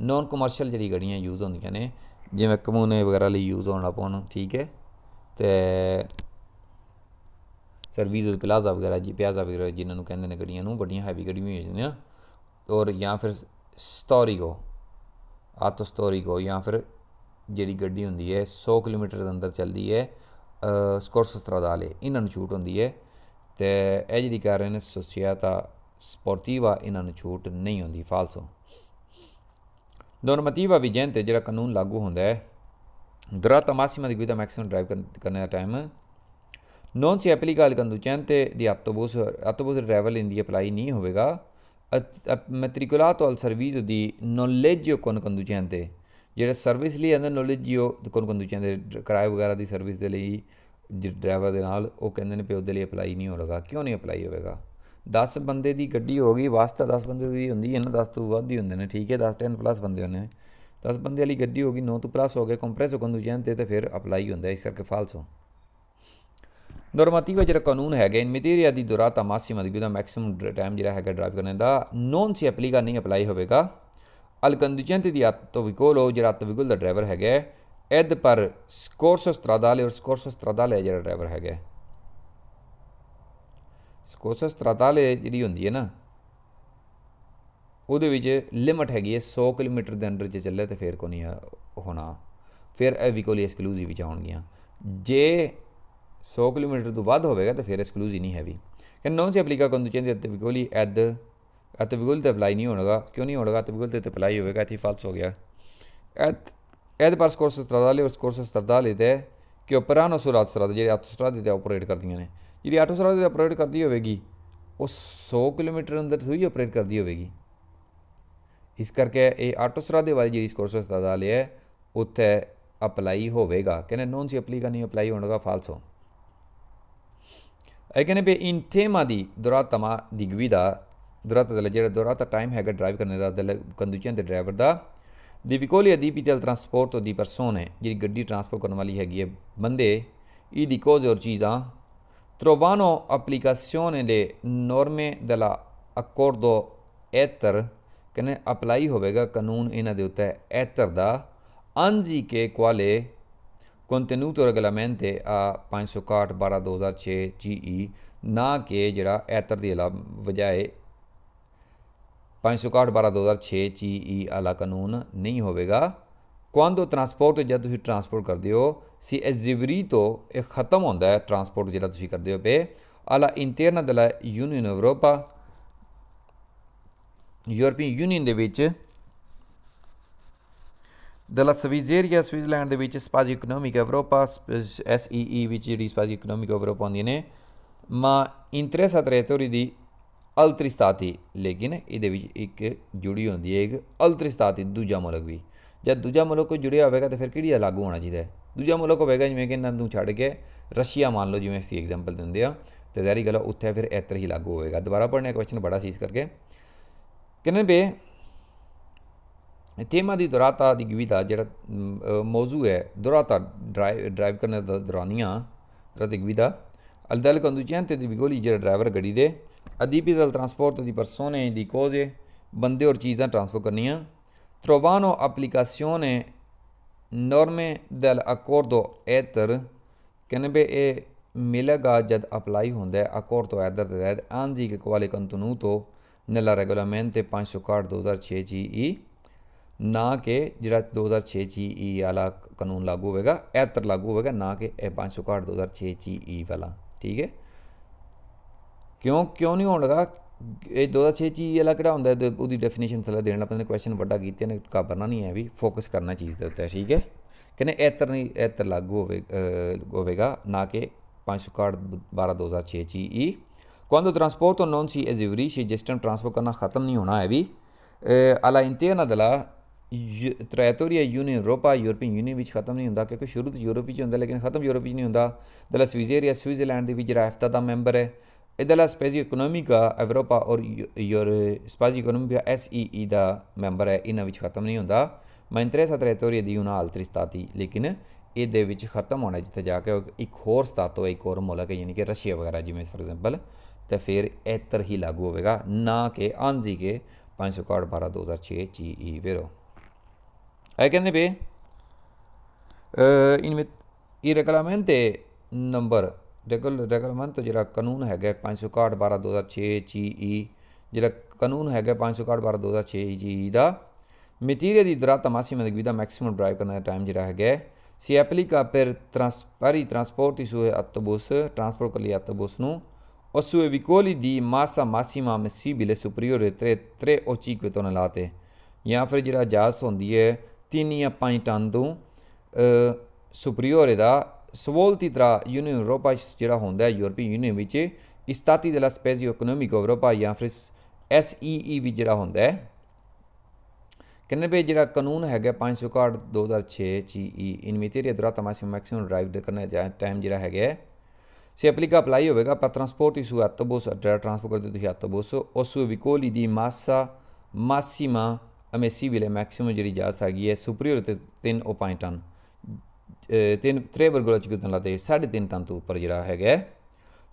ਨੋਨ ਕਮਰਸ਼ੀਅਲ ਜਿਹੜੀ ਗੱਡੀਆਂ ਯੂਜ਼ ਹੁੰਦੀਆਂ ਨੇ ਜਿਵੇਂ ਕਮੂਨੇ ਵਗੈਰਾ ਲਈ ਯੂਜ਼ ਹੋਣ ਲੱਪੋਂ ਠੀਕ ਹੈ ਤੇ ਸਰਵਿਸ ਪਲਾਜ਼ਾ ਵਗੈਰਾ ਜੀ ਪਿਆਜ਼ਾ ਵਗੈਰਾ ਜਿਨ੍ਹਾਂ ਨੂੰ ਕਹਿੰਦੇ ਨੇ ਗੱਡੀਆਂ ਨੂੰ ਵੱਡੀਆਂ ਹੈਵੀ ਗੱਡੀਆਂ ਹੋ ਜਾਂਦੀਆਂ ਔਰ ਜਾਂ ਫਿਰ ਸਟੋਰੀਗੋ ਆਟੋ ਸਟੋਰੀਗੋ ਜਾਂ ਫਿਰ ਜਿਹੜੀ ਗੱਡੀ ਹੁੰਦੀ ਹੈ 100 ਕਿਲੋਮੀਟਰ ਦੇ ਅੰਦਰ ਚੱਲਦੀ ਹੈ ਸਕੋਰਸ ਸਟਰਾਦਾਲੇ ਇਹਨਾਂ ਨੂੰ ਛੂਟ ਹੁੰਦੀ ਹੈ ਤੇ ਇਹ ਜਿਹੜੀ ਕਰ ਰਹੇ ਨੇ ਸੋਸੀਆਤਾ ਸਪੋਰਟੀਵਾ ਇਹਨਾਂ ਨੂੰ ਛੂਟ ਨਹੀਂ ਹੁੰਦੀ ਫਾਲਸੋ ਨੋਰਮਤੀਵਾ ਵਿਜੈਂਤੇ ਜਿਹੜਾ ਕਾਨੂੰਨ ਲਾਗੂ ਹੁੰਦਾ ਹੈ ਦਰਾ ਤਮਾਸੀਮਾ di ਗੁਦਾ ਮੈਕਸਿਮਮ ਡਰਾਈਵ ਕਰਨੇ ਦਾ ਟਾਈਮ ਨੋਨ ਸੀ ਕੰਦੂ ਚੈਂਤੇ ਦੀ ਆਟੋਬਸ ਆਟੋਬਸ ਡਰਾਈਵਰ ਇੰਦੀ ਅਪਲਾਈ ਨਹੀਂ ਹੋਵੇਗਾ matriculato al servizio di noleggio con conducente ਜਿਹੜਾ ਸਰਵਿਸ ਲਈ ਅੰਦਰ ਨੋਲੇਜ ਕੋਨ ਕੰਦੂਚਾਂ ਦੇ ਕਿਰਾਏ ਵਗੈਰਾ ਦੀ ਸਰਵਿਸ ਦੇ ਲਈ ਡਰਾਈਵਰ ਦੇ ਨਾਲ ਉਹ ਕਹਿੰਦੇ ਨੇ ਪਿਓ ਦੇ ਲਈ ਅਪਲਾਈ ਨਹੀਂ ਹੋਵੇਗਾ ਕਿਉਂ ਨਹੀਂ ਅਪਲਾਈ ਹੋਵੇਗਾ 10 ਬੰਦੇ ਦੀ ਗੱਡੀ ਹੋ ਗਈ ਵਾਸਤਾ 10 ਬੰਦੇ ਦੀ ਹੁੰਦੀ ਹੈ ਨਾ 10 ਤੋਂ ਵੱਧ ਹੀ ਹੁੰਦੇ ਨੇ ਠੀਕ ਹੈ 10 10 ਪਲੱਸ ਬੰਦੇ ਹੁੰਦੇ ਨੇ 10 ਬੰਦੇ ਵਾਲੀ ਗੱਡੀ ਹੋ ਗਈ 9 ਤੋਂ ਪਲੱਸ ਹੋ ਗਏ ਕੰਪਰੈਸ ਹੋ ਕੰਦੂਚਾਂ ਤੇ ਤੇ ਫਿਰ ਅਪਲਾਈ ਹੁੰਦਾ ਇਸ ਕਰਕੇ ਫਾਲਸ ਹੋ normativa ਜਿਹੜਾ ਕਾਨੂੰਨ ਹੈਗਾ ਇਨ ਮਟੀਰੀਆ ਦੀ ਦੁਰਾ ਤਾਂ ਦੀ ਦਾ ਮੈਕਸਿਮਮ ਟਾਈਮ ਜਿਹੜਾ ਹੈਗਾ ਡਰਾਈਵ ਕਰਨ ਦਾ ਨੋਨ ਸੀ ਐਪਲੀਕਾ ਨਹੀਂ ਅਪਲਾਈ ਹੋਵੇਗਾ ਅਲ ਤੇ ਦੀ ਆਤੋਵਿਕੋਲੋ ਜਿਹੜਾ ਆਤੋਵਿਕੋਲ ਦਾ ਡਰਾਈਵਰ ਹੈਗਾ ਐਦ ਪਰ ਸਕੋਰਸ ਸਤਰਾਦਾਲੇ ਔਰ ਸਕੋਰਸ ਸਤਰਾਦਾਲੇ ਜਿਹੜਾ ਡਰਾਈਵਰ ਹੈਗਾ ਸਕੋਰਸ ਸਤਰਾਦਾਲੇ ਜਿਹੜੀ ਹੁੰਦੀ ਹੈ ਨਾ ਉਹਦੇ ਵਿੱਚ ਲਿਮਟ ਹੈਗੀ ਹੈ 100 ਕਿਲੋਮੀਟਰ ਦੇ ਅੰਦਰ ਜੇ ਚੱਲੇ ਤੇ ਫੇਰ ਕੋ ਨਹੀਂ ਹੋਣਾ ਫਿਰ ਇਹ ਵਿਕੋਲੀ ਐਕਸਕਲੂਸਿਵ ਵਿੱਚ ਆਉਣਗੀਆਂ ਜੇ 100 ਕਿਲੋਮੀਟਰ ਤੋਂ ਵੱਧ ਹੋਵੇਗਾ ਤਾਂ ਫਿਰ ਹੀ ਨਹੀਂ ਹੈਵੀ ਕਿ ਨੌਂ ਸੀ ਅਪਲੀਕਾ ਕੰਦੂਚੇਂਦੇ ਤੇ ਵਿਗੋਲੀ ਐਦ ਅਤੇ ਵਿਗੋਲ ਤੇ ਅਪਲਾਈ ਨਹੀਂ ਹੋਣਾਗਾ ਕਿਉਂ ਨਹੀਂ ਹੋਣਾਗਾ ਤੇ ਵਿਗੋਲ ਤੇ ਅਪਲਾਈ ਹੋਵੇਗਾ ਇਥੇ ਫਾਲਸ ਹੋ ਗਿਆ ਐਤ ਐਦ ਪਰ ਸਕੋਰਸ ਉਸ ਔਰ ਸਤਰਾ 47 ਦੇ ਕਿ ਨੂੰ ਸੁਰਾਤ ਸੁਰਾਤ ਜਿਹੜੇ ਆਟੋਸਟਰਾਦ ਦੇ ਆਪਰੇਟ ਕਰਦੀਆਂ ਨੇ ਜਿਹੜੀ ਸਰਾ ਦੇ ਆਪਰੇਟ ਕਰਦੀ ਹੋਵੇਗੀ ਉਹ 100 ਕਿਲੋਮੀਟਰ ਅੰਦਰ ਹੀ ਆਪਰੇਟ ਕਰਦੀ ਹੋਵੇਗੀ ਇਸ ਕਰਕੇ ਇਹ ਸਰਾ ਦੇ ਵਾਲੀ ਜਿਹੜੀ ਸਕੋਰਸ 47 ਹੈ ਉੱਥੇ ਅਪਲਾਈ ਹੋਵੇਗਾ ਕਹਿੰਦੇ ਨੋਨ ਸੀ ਅਪਲੀਕਾ ਨਹੀਂ ਅਪਲਾਈ ਹੋਣਗਾ ਫਾਲਸ ਹੋ ਐਕਨੇਬੇ ਇਨ ਤੇਮਾ ਦੀ ਦੁਰਾਤਮਾ ਦੀ ਗਵਿਦਾ ਦੁਰਾਤ ਦਾ ਜਿਹੜਾ ਦੁਰਾਤ ਟਾਈਮ ਹੈਗਾ ਡਰਾਈਵ ਕਰਨ ਦਾ ਕੰਦੂਚੀਆਂ ਦੇ ਡਰਾਈਵਰ ਦਾ ਦੀ ਵਿਕੋਲੀਆ ਦੀ ਪੀਟਲ ਟਰਾਂਸਪੋਰਟ ਤੋਂ ਦੀ ਪਰਸੋਨ ਹੈ ਜਿਹੜੀ ਗੱਡੀ ਟਰਾਂਸਪੋਰਟ ਕਰਨ ਵਾਲੀ ਹੈਗੀ ਹੈ ਬੰਦੇ ਇਹ ਦੀ ਕੋਜ਼ ਔਰ ਚੀਜ਼ਾਂ trovano applicazione le ਨੋਰਮੇ della ਅਕੋਰਡੋ ਐਤਰ ਕਨੇ ਅਪਲਾਈ ਹੋਵੇਗਾ ਕਾਨੂੰਨ ਇਹਨਾਂ ਦੇ ਉੱਤੇ ਐਤਰ ਦਾ ਅਨਜੀ ਕੇ ਕੁਆਲੇ ਕੋਨਤੈਨੂਤ ਰੈਗੂਲਮੈਂਟ ਤੇ ਆ 561/2006 ਜੀਈ ਨਾ ਕਿ ਜਿਹੜਾ ਐਤਰ ਦੀ ਅਲਾ ਵਜਾਏ 561/2006 ਜੀਈ ਅਲਾ ਕਾਨੂੰਨ ਨਹੀਂ ਹੋਵੇਗਾ ਕੁਆਂਦੋ ਟਰਾਂਸਪੋਰਟ ਜਦ ਤੁਸੀਂ ਟਰਾਂਸਪੋਰਟ ਕਰਦੇ ਹੋ ਸੀ ਐਸ ਜਿਵਰੀ ਤੋਂ ਇਹ ਖਤਮ ਹੁੰਦਾ ਹੈ ਟਰਾਂਸਪੋਰਟ ਜਿਹੜਾ ਤੁਸੀਂ ਕਰਦੇ ਹੋ ਪੇ ਅਲਾ ਇੰਟਰਨਾ ਦਲਾ ਯੂਨੀਅਨ ਯੂਰੋਪਾ ਯੂਰਪੀਅਨ ਯੂਨੀਅਨ ਦੇ ਵਿੱਚ della ਸਵਿਜ਼ੇਰੀਆ ਸਵਿਟਜ਼ਰਲੈਂਡ ਦੇ ਵਿੱਚ ਸਪਾਜ ਇਕਨੋਮਿਕ ਐਵਰੋਪਾ SEE ਵਿੱਚ ਜਿਹੜੀ ਸਪਾਜ ਇਕਨੋਮਿਕ ਐਵਰੋਪਾ ਹੁੰਦੀ ਨੇ ਮਾ ਇੰਟਰਸ ਅਤਰੇਤੋਰੀ ਦੀ ਅਲਤ੍ਰਿਸਤਾਤੀ ਲੇਕਿਨ ਇਹਦੇ ਵਿੱਚ ਇੱਕ ਜੁੜੀ ਹੁੰਦੀ ਹੈ ਇੱਕ ਅਲਤ੍ਰਿਸਤਾਤੀ ਦੂਜਾ ਮੁਲਕ ਵੀ ਜਦ ਦੂਜਾ ਮੁਲਕ ਕੋ ਜੁੜਿਆ ਹੋਵੇਗਾ ਤਾਂ ਫਿਰ ਕਿਹੜੀ ਲਾਗੂ ਹੋਣਾ ਚਾਹੀਦਾ ਹੈ ਦੂਜਾ ਮੁਲਕ ਹੋਵੇਗਾ ਜਿਵੇਂ ਕਿ ਨੰਦੂ ਛੱਡ ਕੇ ਰਸ਼ੀਆ ਮੰਨ ਲਓ ਜਿਵੇਂ ਅਸੀਂ ਐਗਜ਼ਾਮਪਲ ਦਿੰਦੇ ਆ ਤੇ ਜ਼ਾਰੀ ਗੱਲ ਉੱਥੇ ਫਿਰ ਇਤਰ ਹੀ ਲਾਗੂ ਹੋਵੇਗਾ ਦੁਬਾਰਾ ਪੜਨੇ ਕੁਐਸਚਨ ਬੜਾ ਸੀਸ ਕਰਕੇ ਕਿੰਨੇ ਬੇ તેમાંથી દોરાતા दी कविता जेह्ड़ा मौजू ऐ दोहराता ड्राइव ड्राइव करने दा दौरानियां दौराती कविता al dal conducente di Vigoli जेह्ड़ा ड्राइवर गड्डी दे adibiti al trasporto di persone di cose बंदे होर चीजां ट्रांसपोर्ट करनियां trovano applicazione norme dell'accordo ether कन्नै ए मिलेगा जद अप्लाई होंदा है accordo ether दे तैह्त आंजी के quale contenuto nella regolamente 504 2006 CE ਨਾ ਕਿ ਜਿਹੜਾ 2006 ਜੀਈ e ਵਾਲਾ ਕਾਨੂੰਨ ਲਾਗੂ ਹੋਵੇਗਾ ਐਤਰ ਲਾਗੂ ਹੋਵੇਗਾ ਨਾ ਕਿ ਇਹ 561 2006 ਜੀਈ ਵਾਲਾ ਠੀਕ ਹੈ ਕਿਉਂ ਕਿਉਂ ਨਹੀਂ ਹੋਣ ਲਗਾ ਇਹ 2006 ਜੀਈ e ਵਾਲਾ ਕਿਹੜਾ ਹੁੰਦਾ ਉਹਦੀ ਡੈਫੀਨੇਸ਼ਨ ਥੱਲੇ ਦੇਣ ਲੱਗ ਪੈਂਦੇ ਨੇ ਕੁਐਸਚਨ ਵੱਡਾ ਕੀਤੇ ਨੇ ਕਾਬਰਨਾ ਨਹੀਂ ਹੈ ਵੀ ਫੋਕਸ ਕਰਨਾ ਚੀਜ਼ ਦੇ ਉੱਤੇ ਠੀਕ ਹੈ ਕਹਿੰਦੇ ਐਤਰ ਨਹੀਂ ਐਤਰ ਲਾਗੂ ਹੋਵੇ ਹੋਵੇਗਾ ਨਾ ਕਿ 561 12 2006 ਜੀਈ ਸੀ ਐਜ਼ non si esaurisce, gestione trasporto non khatam ni hona hai bhi alla interna della ਟ੍ਰੈਟੋਰੀਆ ਯੂਨੀਅਨ ਯੂਰੋਪਾ ਯੂਰਪੀਅਨ ਯੂਨੀਅਨ ਵਿੱਚ ਖਤਮ ਨਹੀਂ ਹੁੰਦਾ ਕਿਉਂਕਿ ਸ਼ੁਰੂ ਤੋਂ ਯੂਰਪ ਵਿੱਚ ਹੁੰਦਾ ਲੇਕਿਨ ਖਤਮ ਯੂਰਪ ਵਿੱਚ ਨਹੀਂ ਹੁੰਦਾ ਦਲਾ ਸਵਿਜ਼ਰਲੈਂਡ ਦੇ ਵਿੱਚ ਜਰਾਫਤਾ ਦਾ ਮੈਂਬਰ ਹੈ ਇਦਲਾ ਸਪੇਸੀ ਇਕਨੋਮਿਕਾ ਅਵਰੋਪਾ ਔਰ ਯੂਰ ਸਪੇਜ਼ੀ ਇਕਨੋਮਿਕਾ ਈ ਦਾ ਮੈਂਬਰ ਹੈ ਇਹਨਾਂ ਵਿੱਚ ਖਤਮ ਨਹੀਂ ਹੁੰਦਾ ਮੈਂਟਰੇਸਾ ਟ੍ਰੈਟੋਰੀਆ ਦੀ ਯੂਨਾ ਆਲਤ੍ਰਿਸਤਾਤੀ ਲੇਕਿਨ ਇਹਦੇ ਵਿੱਚ ਖਤਮ ਹੋਣਾ ਜਿੱਥੇ ਜਾ ਕੇ ਇੱਕ ਹੋਰ ਸਤਾਤੋ ਇੱਕ ਹੋਰ ਮੁਲਕ ਹੈ ਯਾਨੀ ਕਿ ਰਸ਼ੀਆ ਵਗੈਰਾ ਜਿਵੇਂ ਫੋਰ ਐਗਜ਼ਾਮਪਲ ਤੇ ਫਿਰ ਇਤਰ ਹੀ ਲਾਗੂ ਹੋਵੇਗਾ ਨਾ ਕਿ ਅੰਜੀ ਕੇ 500 ਕਾਰਡ 12 2006 ਈ ਵੇਰੋ Ahí ਕਹਿੰਦੇ ਪਏ ਦੇ ਨੰਬਰ ਰੈਗੂਲਮੈਂਟ ਜਿਹੜਾ ਕਾਨੂੰਨ ਹੈਗਾ 561 12 2006 ਜੀਈ ਜਿਹੜਾ ਕਾਨੂੰਨ ਹੈਗਾ 561 12 2006 ਜੀਈ ਦਾ ਮਟੀਰੀਅਲ ਦੀ ਦਰਾ ਤਮਾਸੀ ਮਦਗਵੀ ਦਾ ਮੈਕਸਿਮਮ ਡਰਾਈਵ ਕਰਨ ਦਾ ਟਾਈਮ ਜਿਹੜਾ ਹੈਗਾ ਸੀ ਐਪਲੀਕਾ ਪਰ ਟ੍ਰਾਂਸਪਰੀ ਟ੍ਰਾਂਸਪੋਰਟ ਹੋਏ ਅਤਬੋਸ ਟ੍ਰਾਂਸਪੋਰਟ ਕਰ ਲਈ ਅਤਬੋਸ ਨੂੰ osue vicoli di massa massima ammissibile superiore 3 3 o 5 ਲਾਤੇ ਜਾਂ ਫਿਰ ਜਿਹੜਾ ਜਾਸ ਹੁੰਦੀ ਹੈ tinia paintando superiore da svoltitra Unione Europa ਜਿਹੜਾ ਹੁੰਦਾ ਯੂਰਪੀਅਨ ਯੂਨੀਅਨ ਵਿੱਚ ਇਸਤਾਤੀ della spazio economico Europa ਜਾਂ ਫਿਰ SEE e ਵੀ ਜਿਹੜਾ ਹੁੰਦਾ ਹੈ ਕੈਨੇਡਾ ਜਿਹੜਾ ਕਾਨੂੰਨ ਹੈਗਾ 561 2006 GE ਇਨ ਮੀਟੀਰੀਆ ਦਰਾ ਤਮਾਸ਼ੀ ਮੈਕਸਿਮਮ ਡਰਾਈਵ ਦੇ ਕਰਨਾ ਜਾਂ ਟਾਈਮ ਜਿਹੜਾ ਹੈਗਾ ਸੇ ਐਪਲੀਕਾ ਅਪਲਾਈ ਹੋਵੇਗਾ ਪਰ ਟਰਾਂਸਪੋਰਟ ਇਸ਼ੂ ਆਤੋਬੋਸ ਅਡਰ ਟਰਾਂਸਪੋਰਟ ਕਰਦੇ ਤੁਸੀਂ ਆਤੋਬੋਸ ਉਸ ਵਿਕੋਲੀ ਦੀ ਮਾਸਾ ਮਾਸੀਮਾ ਅਮੇਸੀ ਵਿਲੇ ਮੈਕਸਿਮਮ ਜਿਹੜੀ ਜਾ ਸਕੀ ਹੈ ਸੁਪਰੀਅਰ ਤੇ 3.5 ਟਨ 3 ਤ੍ਰੇਬਰ ਗੋਲਚ ਕਿਤਨ ਲਾਤੇ 3 ਟਨ ਤੋਂ ਉੱਪਰ ਜਿਹੜਾ ਹੈਗਾ